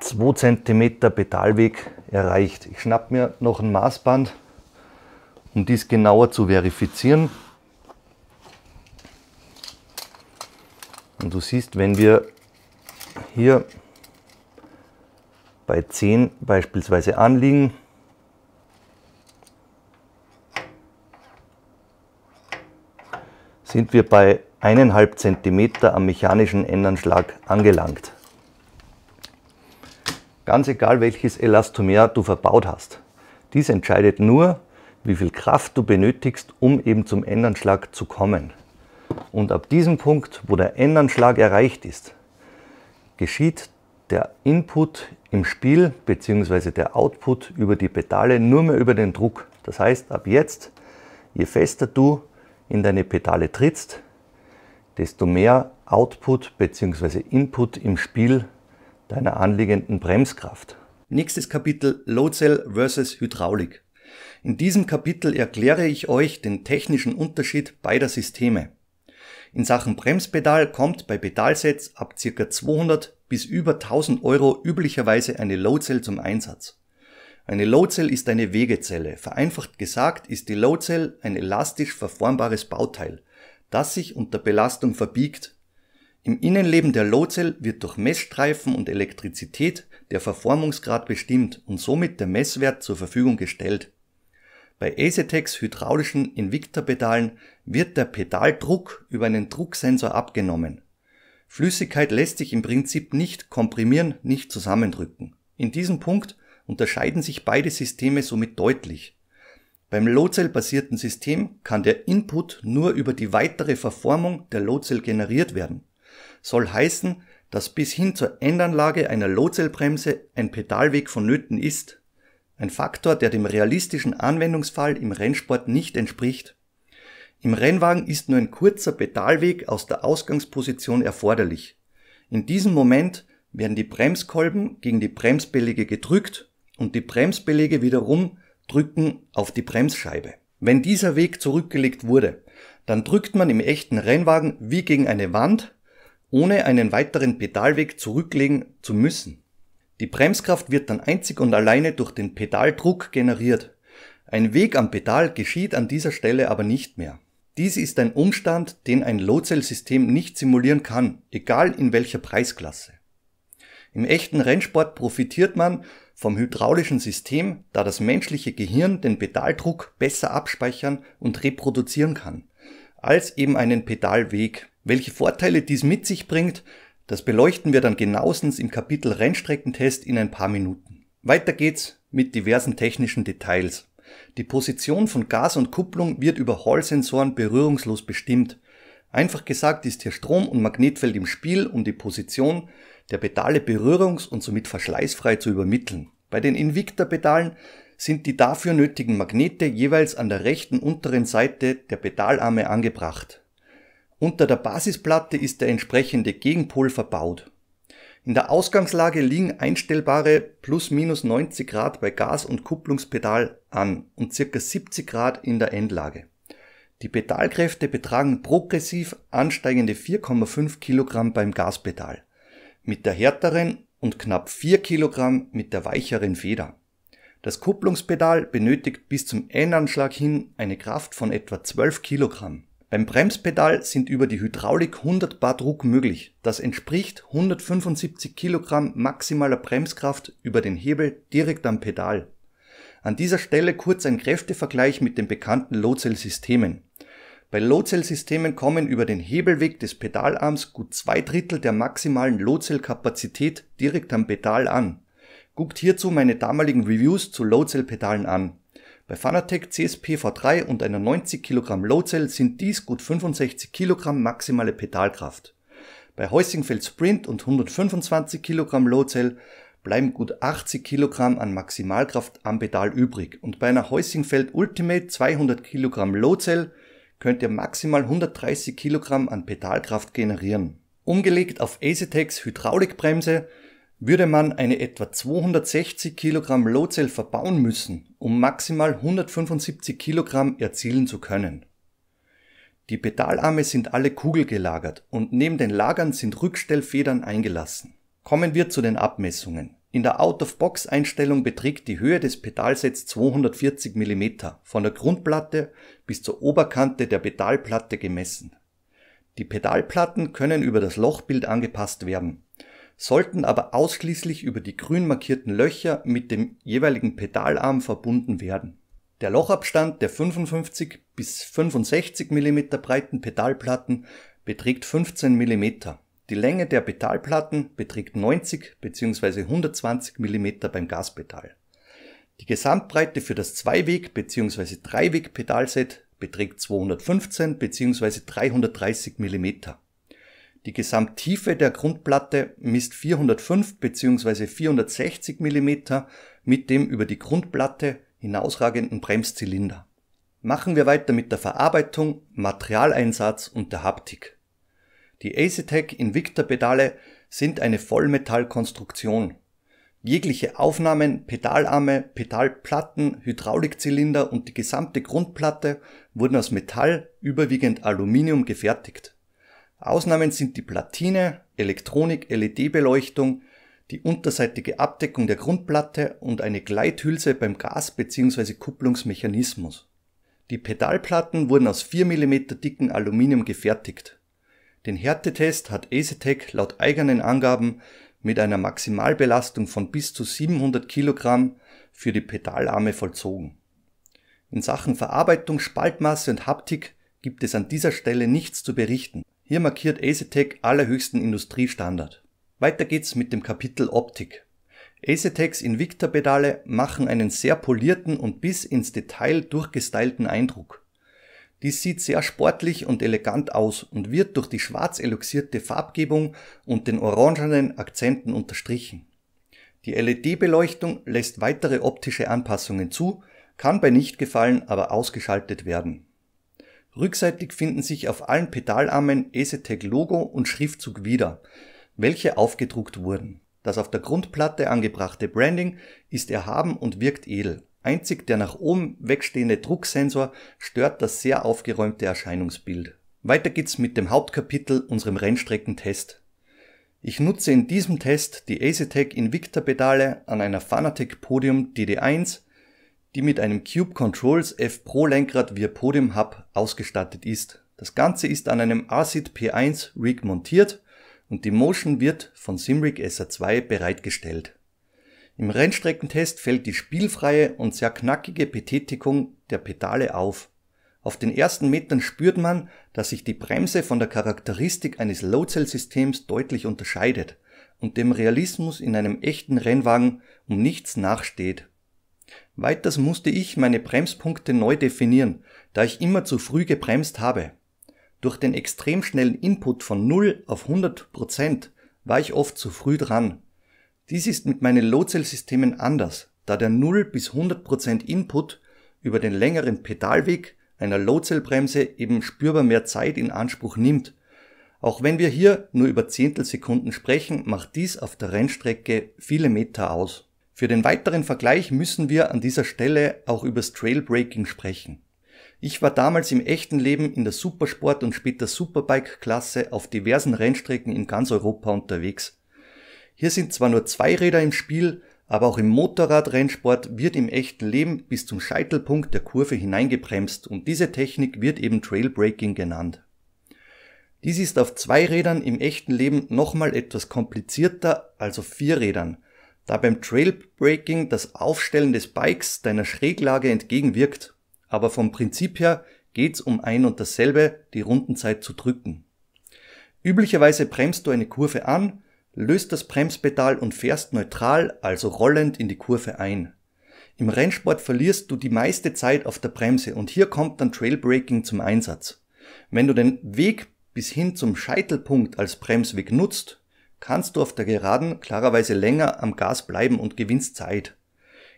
2 cm Pedalweg erreicht. Ich schnapp mir noch ein Maßband, um dies genauer zu verifizieren. Und du siehst, wenn wir hier bei 10 beispielsweise anliegen, sind wir bei 1,5 cm am mechanischen Endanschlag angelangt. Ganz egal, welches Elastomer du verbaut hast. Dies entscheidet nur, wie viel Kraft du benötigst, um eben zum Endanschlag zu kommen. Und ab diesem Punkt, wo der n erreicht ist, geschieht der Input im Spiel bzw. der Output über die Pedale nur mehr über den Druck. Das heißt, ab jetzt, je fester du in deine Pedale trittst, desto mehr Output bzw. Input im Spiel deiner anliegenden Bremskraft. Nächstes Kapitel Load Cell versus Hydraulik. In diesem Kapitel erkläre ich euch den technischen Unterschied beider Systeme. In Sachen Bremspedal kommt bei Pedalsets ab ca. 200 bis über 1000 Euro üblicherweise eine Loadcell zum Einsatz. Eine Loadcell ist eine Wegezelle, vereinfacht gesagt ist die Loadcell ein elastisch verformbares Bauteil, das sich unter Belastung verbiegt. Im Innenleben der Loadcell wird durch Messstreifen und Elektrizität der Verformungsgrad bestimmt und somit der Messwert zur Verfügung gestellt. Bei Acetex hydraulischen Invicta-Pedalen wird der Pedaldruck über einen Drucksensor abgenommen. Flüssigkeit lässt sich im Prinzip nicht komprimieren, nicht zusammendrücken. In diesem Punkt unterscheiden sich beide Systeme somit deutlich. Beim Loadcell-basierten System kann der Input nur über die weitere Verformung der Loadcell generiert werden. Soll heißen, dass bis hin zur Endanlage einer loadcell ein Pedalweg vonnöten ist. Ein Faktor, der dem realistischen Anwendungsfall im Rennsport nicht entspricht. Im Rennwagen ist nur ein kurzer Pedalweg aus der Ausgangsposition erforderlich. In diesem Moment werden die Bremskolben gegen die Bremsbelege gedrückt und die Bremsbelege wiederum drücken auf die Bremsscheibe. Wenn dieser Weg zurückgelegt wurde, dann drückt man im echten Rennwagen wie gegen eine Wand, ohne einen weiteren Pedalweg zurücklegen zu müssen. Die Bremskraft wird dann einzig und alleine durch den Pedaldruck generiert. Ein Weg am Pedal geschieht an dieser Stelle aber nicht mehr. Dies ist ein Umstand, den ein Low-Cell-System nicht simulieren kann, egal in welcher Preisklasse. Im echten Rennsport profitiert man vom hydraulischen System, da das menschliche Gehirn den Pedaldruck besser abspeichern und reproduzieren kann, als eben einen Pedalweg. Welche Vorteile dies mit sich bringt, das beleuchten wir dann genauestens im Kapitel Rennstreckentest in ein paar Minuten. Weiter geht's mit diversen technischen Details. Die Position von Gas und Kupplung wird über Hall-Sensoren berührungslos bestimmt, einfach gesagt ist hier Strom und Magnetfeld im Spiel, um die Position der Pedale berührungs und somit verschleißfrei zu übermitteln. Bei den Invicta-Pedalen sind die dafür nötigen Magnete jeweils an der rechten unteren Seite der Pedalarme angebracht. Unter der Basisplatte ist der entsprechende Gegenpol verbaut in der Ausgangslage liegen einstellbare plus minus 90 Grad bei Gas- und Kupplungspedal an und circa 70 Grad in der Endlage. Die Pedalkräfte betragen progressiv ansteigende 4,5 Kilogramm beim Gaspedal, mit der härteren und knapp 4 Kilogramm mit der weicheren Feder. Das Kupplungspedal benötigt bis zum Endanschlag hin eine Kraft von etwa 12 Kilogramm. Beim Bremspedal sind über die Hydraulik 100 bar Druck möglich, das entspricht 175 kg maximaler Bremskraft über den Hebel direkt am Pedal. An dieser Stelle kurz ein Kräftevergleich mit den bekannten Low-Cell-Systemen. Bei Low-Cell-Systemen kommen über den Hebelweg des Pedalarms gut zwei Drittel der maximalen Low-Cell-Kapazität direkt am Pedal an. Guckt hierzu meine damaligen Reviews zu Low-Cell-Pedalen an bei Fanatec CSP V3 und einer 90 kg Lowcell sind dies gut 65 kg maximale Pedalkraft. Bei Heusingfeld Sprint und 125 kg Lowcell bleiben gut 80 kg an Maximalkraft am Pedal übrig und bei einer Heusingfeld Ultimate 200 kg Lowcell könnt ihr maximal 130 kg an Pedalkraft generieren. Umgelegt auf Acetex Hydraulikbremse würde man eine etwa 260 kg Lodzell verbauen müssen, um maximal 175 kg erzielen zu können. Die Pedalarme sind alle kugelgelagert und neben den Lagern sind Rückstellfedern eingelassen. Kommen wir zu den Abmessungen. In der Out-of-Box-Einstellung beträgt die Höhe des Pedalsets 240 mm, von der Grundplatte bis zur Oberkante der Pedalplatte gemessen. Die Pedalplatten können über das Lochbild angepasst werden sollten aber ausschließlich über die grün markierten Löcher mit dem jeweiligen Pedalarm verbunden werden. Der Lochabstand der 55 bis 65 mm breiten Pedalplatten beträgt 15 mm. Die Länge der Pedalplatten beträgt 90 bzw. 120 mm beim Gaspedal. Die Gesamtbreite für das Zweiweg- bzw. Dreiweg-Pedalset beträgt 215 bzw. 330 mm. Die Gesamttiefe der Grundplatte misst 405 bzw. 460 mm mit dem über die Grundplatte hinausragenden Bremszylinder. Machen wir weiter mit der Verarbeitung, Materialeinsatz und der Haptik. Die Acetec Invicta Pedale sind eine Vollmetallkonstruktion. Jegliche Aufnahmen, Pedalarme, Pedalplatten, Hydraulikzylinder und die gesamte Grundplatte wurden aus Metall, überwiegend Aluminium, gefertigt Ausnahmen sind die Platine, Elektronik-LED-Beleuchtung, die unterseitige Abdeckung der Grundplatte und eine Gleithülse beim Gas bzw. Kupplungsmechanismus. Die Pedalplatten wurden aus 4 mm dicken Aluminium gefertigt. Den Härtetest hat Acetec laut eigenen Angaben mit einer Maximalbelastung von bis zu 700 kg für die Pedalarme vollzogen. In Sachen Verarbeitung, Spaltmasse und Haptik gibt es an dieser Stelle nichts zu berichten hier markiert Asetek allerhöchsten Industriestandard. Weiter geht's mit dem Kapitel Optik. Aseteks Invicta-Pedale machen einen sehr polierten und bis ins Detail durchgestylten Eindruck. Dies sieht sehr sportlich und elegant aus und wird durch die schwarz eluxierte Farbgebung und den orangenen Akzenten unterstrichen. Die LED-Beleuchtung lässt weitere optische Anpassungen zu, kann bei Nichtgefallen aber ausgeschaltet werden Rückseitig finden sich auf allen Pedalarmen Esetec-Logo und Schriftzug wieder, welche aufgedruckt wurden. Das auf der Grundplatte angebrachte Branding ist erhaben und wirkt edel. Einzig der nach oben wegstehende Drucksensor stört das sehr aufgeräumte Erscheinungsbild. Weiter geht's mit dem Hauptkapitel, unserem Rennstreckentest. Ich nutze in diesem Test die Asetec Invicta Pedale an einer Fanatec Podium DD1 die mit einem Cube Controls F Pro Lenkrad via Podium Hub ausgestattet ist. Das Ganze ist an einem ASICT P1 Rig montiert und die Motion wird von Simrig sa 2 bereitgestellt. Im Rennstreckentest fällt die spielfreie und sehr knackige Betätigung der Pedale auf. Auf den ersten Metern spürt man, dass sich die Bremse von der Charakteristik eines Low-Cell-Systems deutlich unterscheidet und dem Realismus in einem echten Rennwagen um nichts nachsteht Weiters musste ich meine Bremspunkte neu definieren, da ich immer zu früh gebremst habe. Durch den extrem schnellen Input von 0 auf 100% war ich oft zu früh dran. Dies ist mit meinen low systemen anders, da der 0 bis 100% Input über den längeren Pedalweg einer low bremse eben spürbar mehr Zeit in Anspruch nimmt. Auch wenn wir hier nur über Zehntelsekunden sprechen, macht dies auf der Rennstrecke viele Meter aus. Für den weiteren Vergleich müssen wir an dieser Stelle auch übers Trailbreaking sprechen. Ich war damals im echten Leben in der Supersport- und später Superbike-Klasse auf diversen Rennstrecken in ganz Europa unterwegs. Hier sind zwar nur zwei Räder im Spiel, aber auch im Motorradrennsport wird im echten Leben bis zum Scheitelpunkt der Kurve hineingebremst und diese Technik wird eben Trailbreaking genannt. Dies ist auf zwei Rädern im echten Leben nochmal etwas komplizierter als auf vier Rädern, da beim Trailbreaking das Aufstellen des Bikes deiner Schräglage entgegenwirkt, aber vom Prinzip her geht's um ein und dasselbe, die Rundenzeit zu drücken. Üblicherweise bremst du eine Kurve an, löst das Bremspedal und fährst neutral, also rollend in die Kurve ein. Im Rennsport verlierst du die meiste Zeit auf der Bremse und hier kommt dann Trailbreaking zum Einsatz. Wenn du den Weg bis hin zum Scheitelpunkt als Bremsweg nutzt, kannst du auf der Geraden klarerweise länger am Gas bleiben und gewinnst Zeit.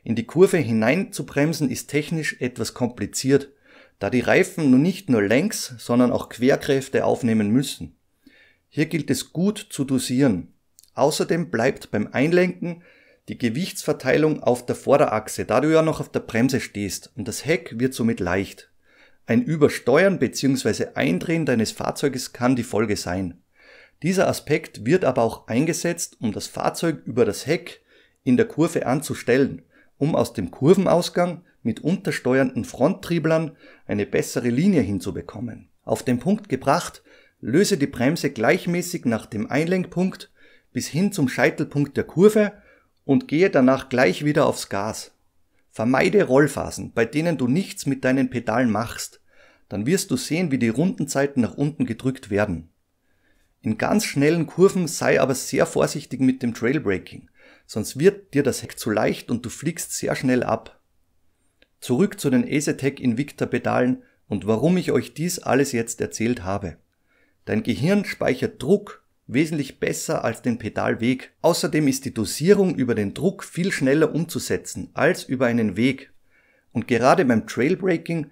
In die Kurve hinein zu bremsen ist technisch etwas kompliziert, da die Reifen nun nicht nur längs, sondern auch Querkräfte aufnehmen müssen. Hier gilt es gut zu dosieren. Außerdem bleibt beim Einlenken die Gewichtsverteilung auf der Vorderachse, da du ja noch auf der Bremse stehst und das Heck wird somit leicht. Ein Übersteuern bzw. Eindrehen deines Fahrzeuges kann die Folge sein. Dieser Aspekt wird aber auch eingesetzt, um das Fahrzeug über das Heck in der Kurve anzustellen, um aus dem Kurvenausgang mit untersteuernden Fronttrieblern eine bessere Linie hinzubekommen. Auf den Punkt gebracht, löse die Bremse gleichmäßig nach dem Einlenkpunkt bis hin zum Scheitelpunkt der Kurve und gehe danach gleich wieder aufs Gas. Vermeide Rollphasen, bei denen du nichts mit deinen Pedalen machst, dann wirst du sehen, wie die Rundenzeiten nach unten gedrückt werden. In ganz schnellen Kurven sei aber sehr vorsichtig mit dem Trailbreaking, sonst wird dir das Heck zu leicht und du fliegst sehr schnell ab. Zurück zu den Asetec Invicta Pedalen und warum ich euch dies alles jetzt erzählt habe. Dein Gehirn speichert Druck wesentlich besser als den Pedalweg. Außerdem ist die Dosierung über den Druck viel schneller umzusetzen als über einen Weg. Und gerade beim Trailbreaking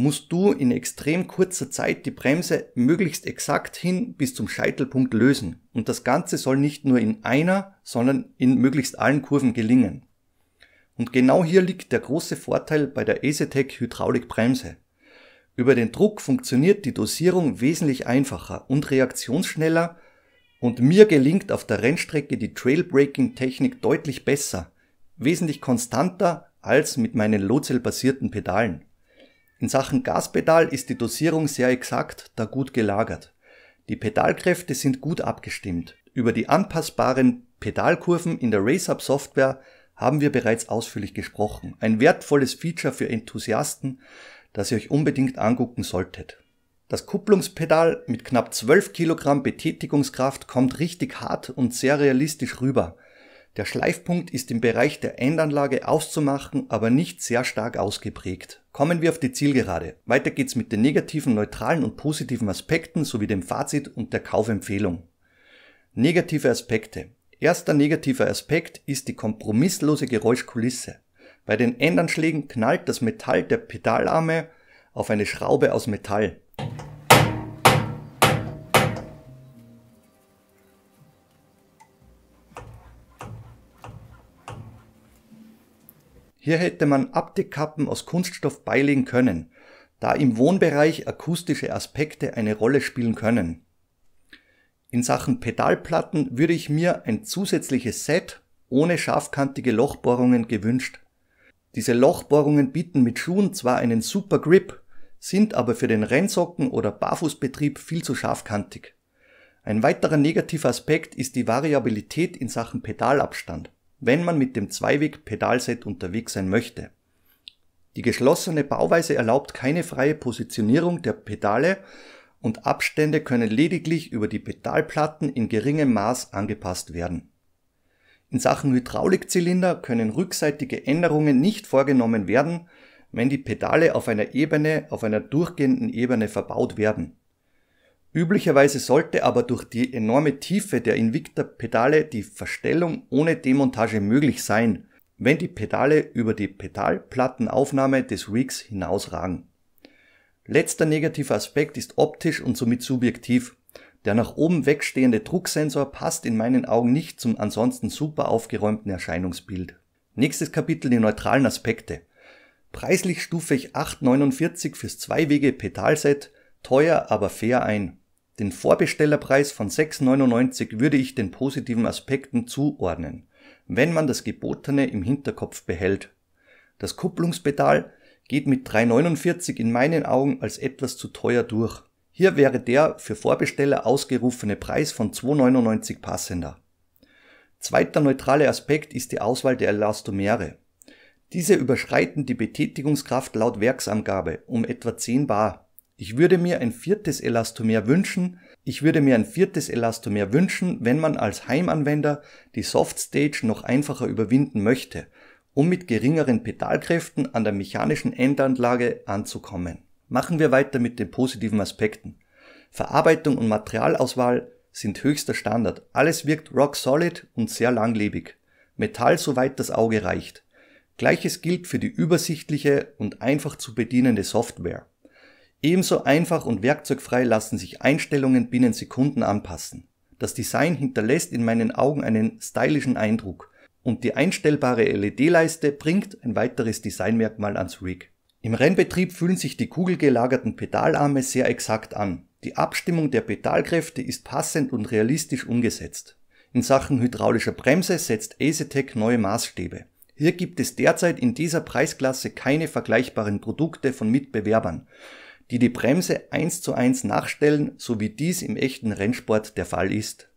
musst du in extrem kurzer Zeit die Bremse möglichst exakt hin bis zum Scheitelpunkt lösen. Und das Ganze soll nicht nur in einer, sondern in möglichst allen Kurven gelingen. Und genau hier liegt der große Vorteil bei der EasyTech Hydraulikbremse. Über den Druck funktioniert die Dosierung wesentlich einfacher und reaktionsschneller und mir gelingt auf der Rennstrecke die trailbreaking technik deutlich besser, wesentlich konstanter als mit meinen Lozell-basierten Pedalen. In Sachen Gaspedal ist die Dosierung sehr exakt, da gut gelagert. Die Pedalkräfte sind gut abgestimmt. Über die anpassbaren Pedalkurven in der RaceUp Software haben wir bereits ausführlich gesprochen. Ein wertvolles Feature für Enthusiasten, das ihr euch unbedingt angucken solltet. Das Kupplungspedal mit knapp 12 Kilogramm Betätigungskraft kommt richtig hart und sehr realistisch rüber – der Schleifpunkt ist im Bereich der Endanlage auszumachen, aber nicht sehr stark ausgeprägt. Kommen wir auf die Zielgerade. Weiter geht's mit den negativen, neutralen und positiven Aspekten sowie dem Fazit und der Kaufempfehlung. Negative Aspekte. Erster negativer Aspekt ist die kompromisslose Geräuschkulisse. Bei den Endanschlägen knallt das Metall der Pedalarme auf eine Schraube aus Metall. Hier hätte man Abdeckkappen aus Kunststoff beilegen können, da im Wohnbereich akustische Aspekte eine Rolle spielen können. In Sachen Pedalplatten würde ich mir ein zusätzliches Set ohne scharfkantige Lochbohrungen gewünscht. Diese Lochbohrungen bieten mit Schuhen zwar einen super Grip, sind aber für den Rennsocken- oder Barfußbetrieb viel zu scharfkantig. Ein weiterer negativer Aspekt ist die Variabilität in Sachen Pedalabstand wenn man mit dem Zweiweg-Pedalset unterwegs sein möchte. Die geschlossene Bauweise erlaubt keine freie Positionierung der Pedale und Abstände können lediglich über die Pedalplatten in geringem Maß angepasst werden. In Sachen Hydraulikzylinder können rückseitige Änderungen nicht vorgenommen werden, wenn die Pedale auf einer Ebene, auf einer durchgehenden Ebene verbaut werden Üblicherweise sollte aber durch die enorme Tiefe der Invicta-Pedale die Verstellung ohne Demontage möglich sein, wenn die Pedale über die Pedalplattenaufnahme des Rigs hinausragen. Letzter negativer Aspekt ist optisch und somit subjektiv. Der nach oben wegstehende Drucksensor passt in meinen Augen nicht zum ansonsten super aufgeräumten Erscheinungsbild. Nächstes Kapitel die neutralen Aspekte. Preislich stufe ich 8,49 fürs Zweiwege Pedalset teuer, aber fair ein. Den Vorbestellerpreis von 6,99 würde ich den positiven Aspekten zuordnen, wenn man das Gebotene im Hinterkopf behält. Das Kupplungspedal geht mit 3,49 in meinen Augen als etwas zu teuer durch. Hier wäre der für Vorbesteller ausgerufene Preis von 2,99 passender. Zweiter neutraler Aspekt ist die Auswahl der Elastomere. Diese überschreiten die Betätigungskraft laut Werksangabe um etwa 10 bar. Ich würde mir ein viertes Elastomer wünschen. Ich würde mir ein viertes Elastomer wünschen, wenn man als Heimanwender die Softstage noch einfacher überwinden möchte, um mit geringeren Pedalkräften an der mechanischen Endanlage anzukommen. Machen wir weiter mit den positiven Aspekten. Verarbeitung und Materialauswahl sind höchster Standard. Alles wirkt rock solid und sehr langlebig. Metall soweit das Auge reicht. Gleiches gilt für die übersichtliche und einfach zu bedienende Software. Ebenso einfach und werkzeugfrei lassen sich Einstellungen binnen Sekunden anpassen. Das Design hinterlässt in meinen Augen einen stylischen Eindruck und die einstellbare LED-Leiste bringt ein weiteres Designmerkmal ans Rig. Im Rennbetrieb fühlen sich die kugelgelagerten Pedalarme sehr exakt an. Die Abstimmung der Pedalkräfte ist passend und realistisch umgesetzt. In Sachen hydraulischer Bremse setzt Asetec neue Maßstäbe. Hier gibt es derzeit in dieser Preisklasse keine vergleichbaren Produkte von Mitbewerbern die die Bremse 1 zu 1 nachstellen, so wie dies im echten Rennsport der Fall ist.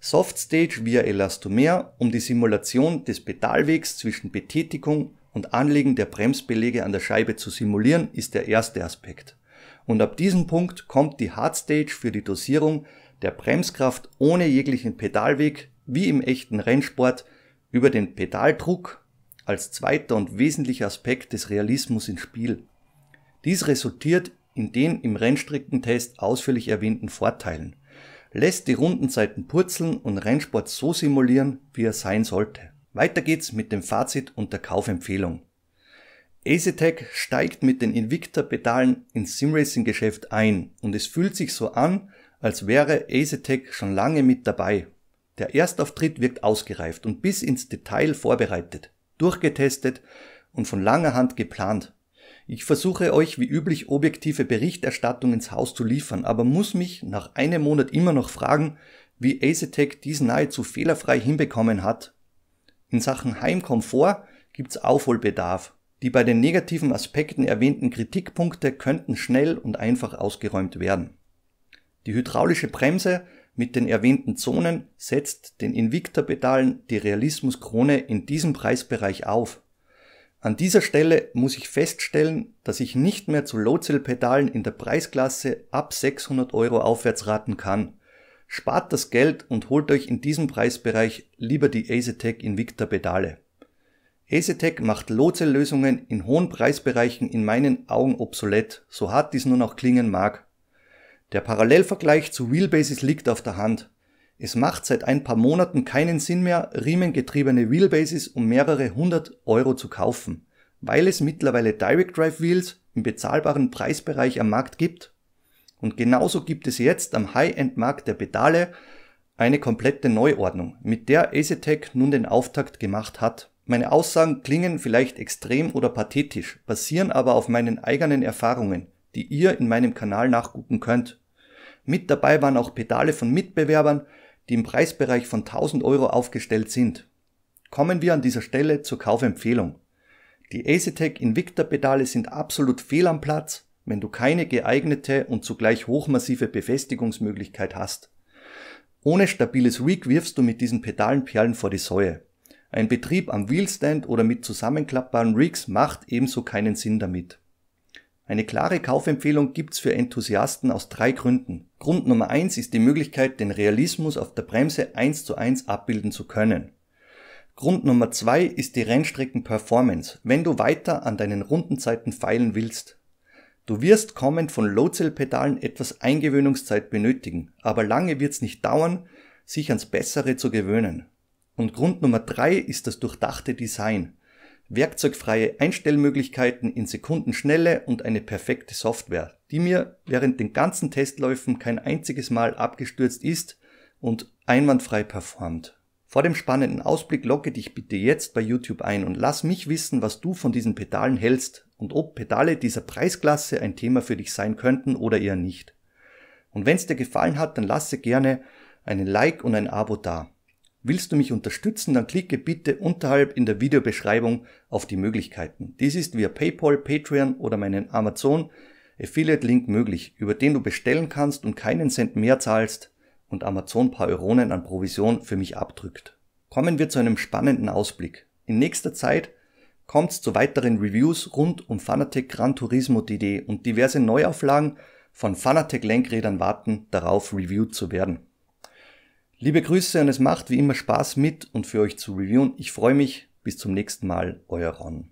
Soft Stage via Elastomer, um die Simulation des Pedalwegs zwischen Betätigung und Anlegen der Bremsbelege an der Scheibe zu simulieren, ist der erste Aspekt. Und ab diesem Punkt kommt die Hard Stage für die Dosierung der Bremskraft ohne jeglichen Pedalweg, wie im echten Rennsport, über den Pedaldruck als zweiter und wesentlicher Aspekt des Realismus ins Spiel. Dies resultiert in den im Rennstreckentest ausführlich erwähnten Vorteilen lässt die Rundenzeiten purzeln und Rennsport so simulieren, wie er sein sollte. Weiter geht's mit dem Fazit und der Kaufempfehlung. Acetec steigt mit den Invicta-Pedalen ins Simracing-Geschäft ein und es fühlt sich so an, als wäre Acetec schon lange mit dabei. Der Erstauftritt wirkt ausgereift und bis ins Detail vorbereitet, durchgetestet und von langer Hand geplant. Ich versuche euch wie üblich objektive Berichterstattung ins Haus zu liefern, aber muss mich nach einem Monat immer noch fragen, wie Acetec dies nahezu fehlerfrei hinbekommen hat. In Sachen Heimkomfort gibt's Aufholbedarf. Die bei den negativen Aspekten erwähnten Kritikpunkte könnten schnell und einfach ausgeräumt werden. Die hydraulische Bremse mit den erwähnten Zonen setzt den Invicta-Pedalen die Realismus-Krone in diesem Preisbereich auf. An dieser Stelle muss ich feststellen, dass ich nicht mehr zu Lotsil-Pedalen in der Preisklasse ab 600 Euro aufwärts raten kann. Spart das Geld und holt euch in diesem Preisbereich lieber die Asetek Invicta Pedale. Asetek macht Lotsil-Lösungen in hohen Preisbereichen in meinen Augen obsolet, so hart dies nun auch klingen mag. Der Parallelvergleich zu Wheelbases liegt auf der Hand es macht seit ein paar Monaten keinen Sinn mehr, riemengetriebene Wheelbases um mehrere hundert Euro zu kaufen, weil es mittlerweile Direct Drive Wheels im bezahlbaren Preisbereich am Markt gibt. Und genauso gibt es jetzt am High-End-Markt der Pedale eine komplette Neuordnung, mit der Asetec nun den Auftakt gemacht hat. Meine Aussagen klingen vielleicht extrem oder pathetisch, basieren aber auf meinen eigenen Erfahrungen, die ihr in meinem Kanal nachgucken könnt. Mit dabei waren auch Pedale von Mitbewerbern, die im Preisbereich von 1000 Euro aufgestellt sind. Kommen wir an dieser Stelle zur Kaufempfehlung. Die Acetec Invicta Pedale sind absolut fehl am Platz, wenn du keine geeignete und zugleich hochmassive Befestigungsmöglichkeit hast. Ohne stabiles Rig wirfst du mit diesen Pedalenperlen vor die Säue. Ein Betrieb am Wheelstand oder mit zusammenklappbaren Rigs macht ebenso keinen Sinn damit. Eine klare Kaufempfehlung gibt's für Enthusiasten aus drei Gründen. Grund Nummer eins ist die Möglichkeit, den Realismus auf der Bremse eins zu eins abbilden zu können. Grund Nummer zwei ist die Rennstrecken-Performance, wenn du weiter an deinen Rundenzeiten feilen willst. Du wirst kommend von Low-Cell-Pedalen etwas Eingewöhnungszeit benötigen, aber lange wird's nicht dauern, sich ans Bessere zu gewöhnen. Und Grund Nummer drei ist das durchdachte Design werkzeugfreie Einstellmöglichkeiten in Sekundenschnelle und eine perfekte Software, die mir während den ganzen Testläufen kein einziges Mal abgestürzt ist und einwandfrei performt. Vor dem spannenden Ausblick logge dich bitte jetzt bei YouTube ein und lass mich wissen, was du von diesen Pedalen hältst und ob Pedale dieser Preisklasse ein Thema für dich sein könnten oder eher nicht. Und wenn es dir gefallen hat, dann lasse gerne einen Like und ein Abo da. Willst du mich unterstützen, dann klicke bitte unterhalb in der Videobeschreibung auf die Möglichkeiten. Dies ist via PayPal, Patreon oder meinen Amazon Affiliate Link möglich, über den du bestellen kannst und keinen Cent mehr zahlst und Amazon paar Euronen an Provision für mich abdrückt. Kommen wir zu einem spannenden Ausblick. In nächster Zeit kommt's zu weiteren Reviews rund um Fanatec Gran Turismo DD und diverse Neuauflagen von Fanatec Lenkrädern warten darauf reviewed zu werden. Liebe Grüße und es macht wie immer Spaß mit und für euch zu reviewen. Ich freue mich. Bis zum nächsten Mal, euer Ron.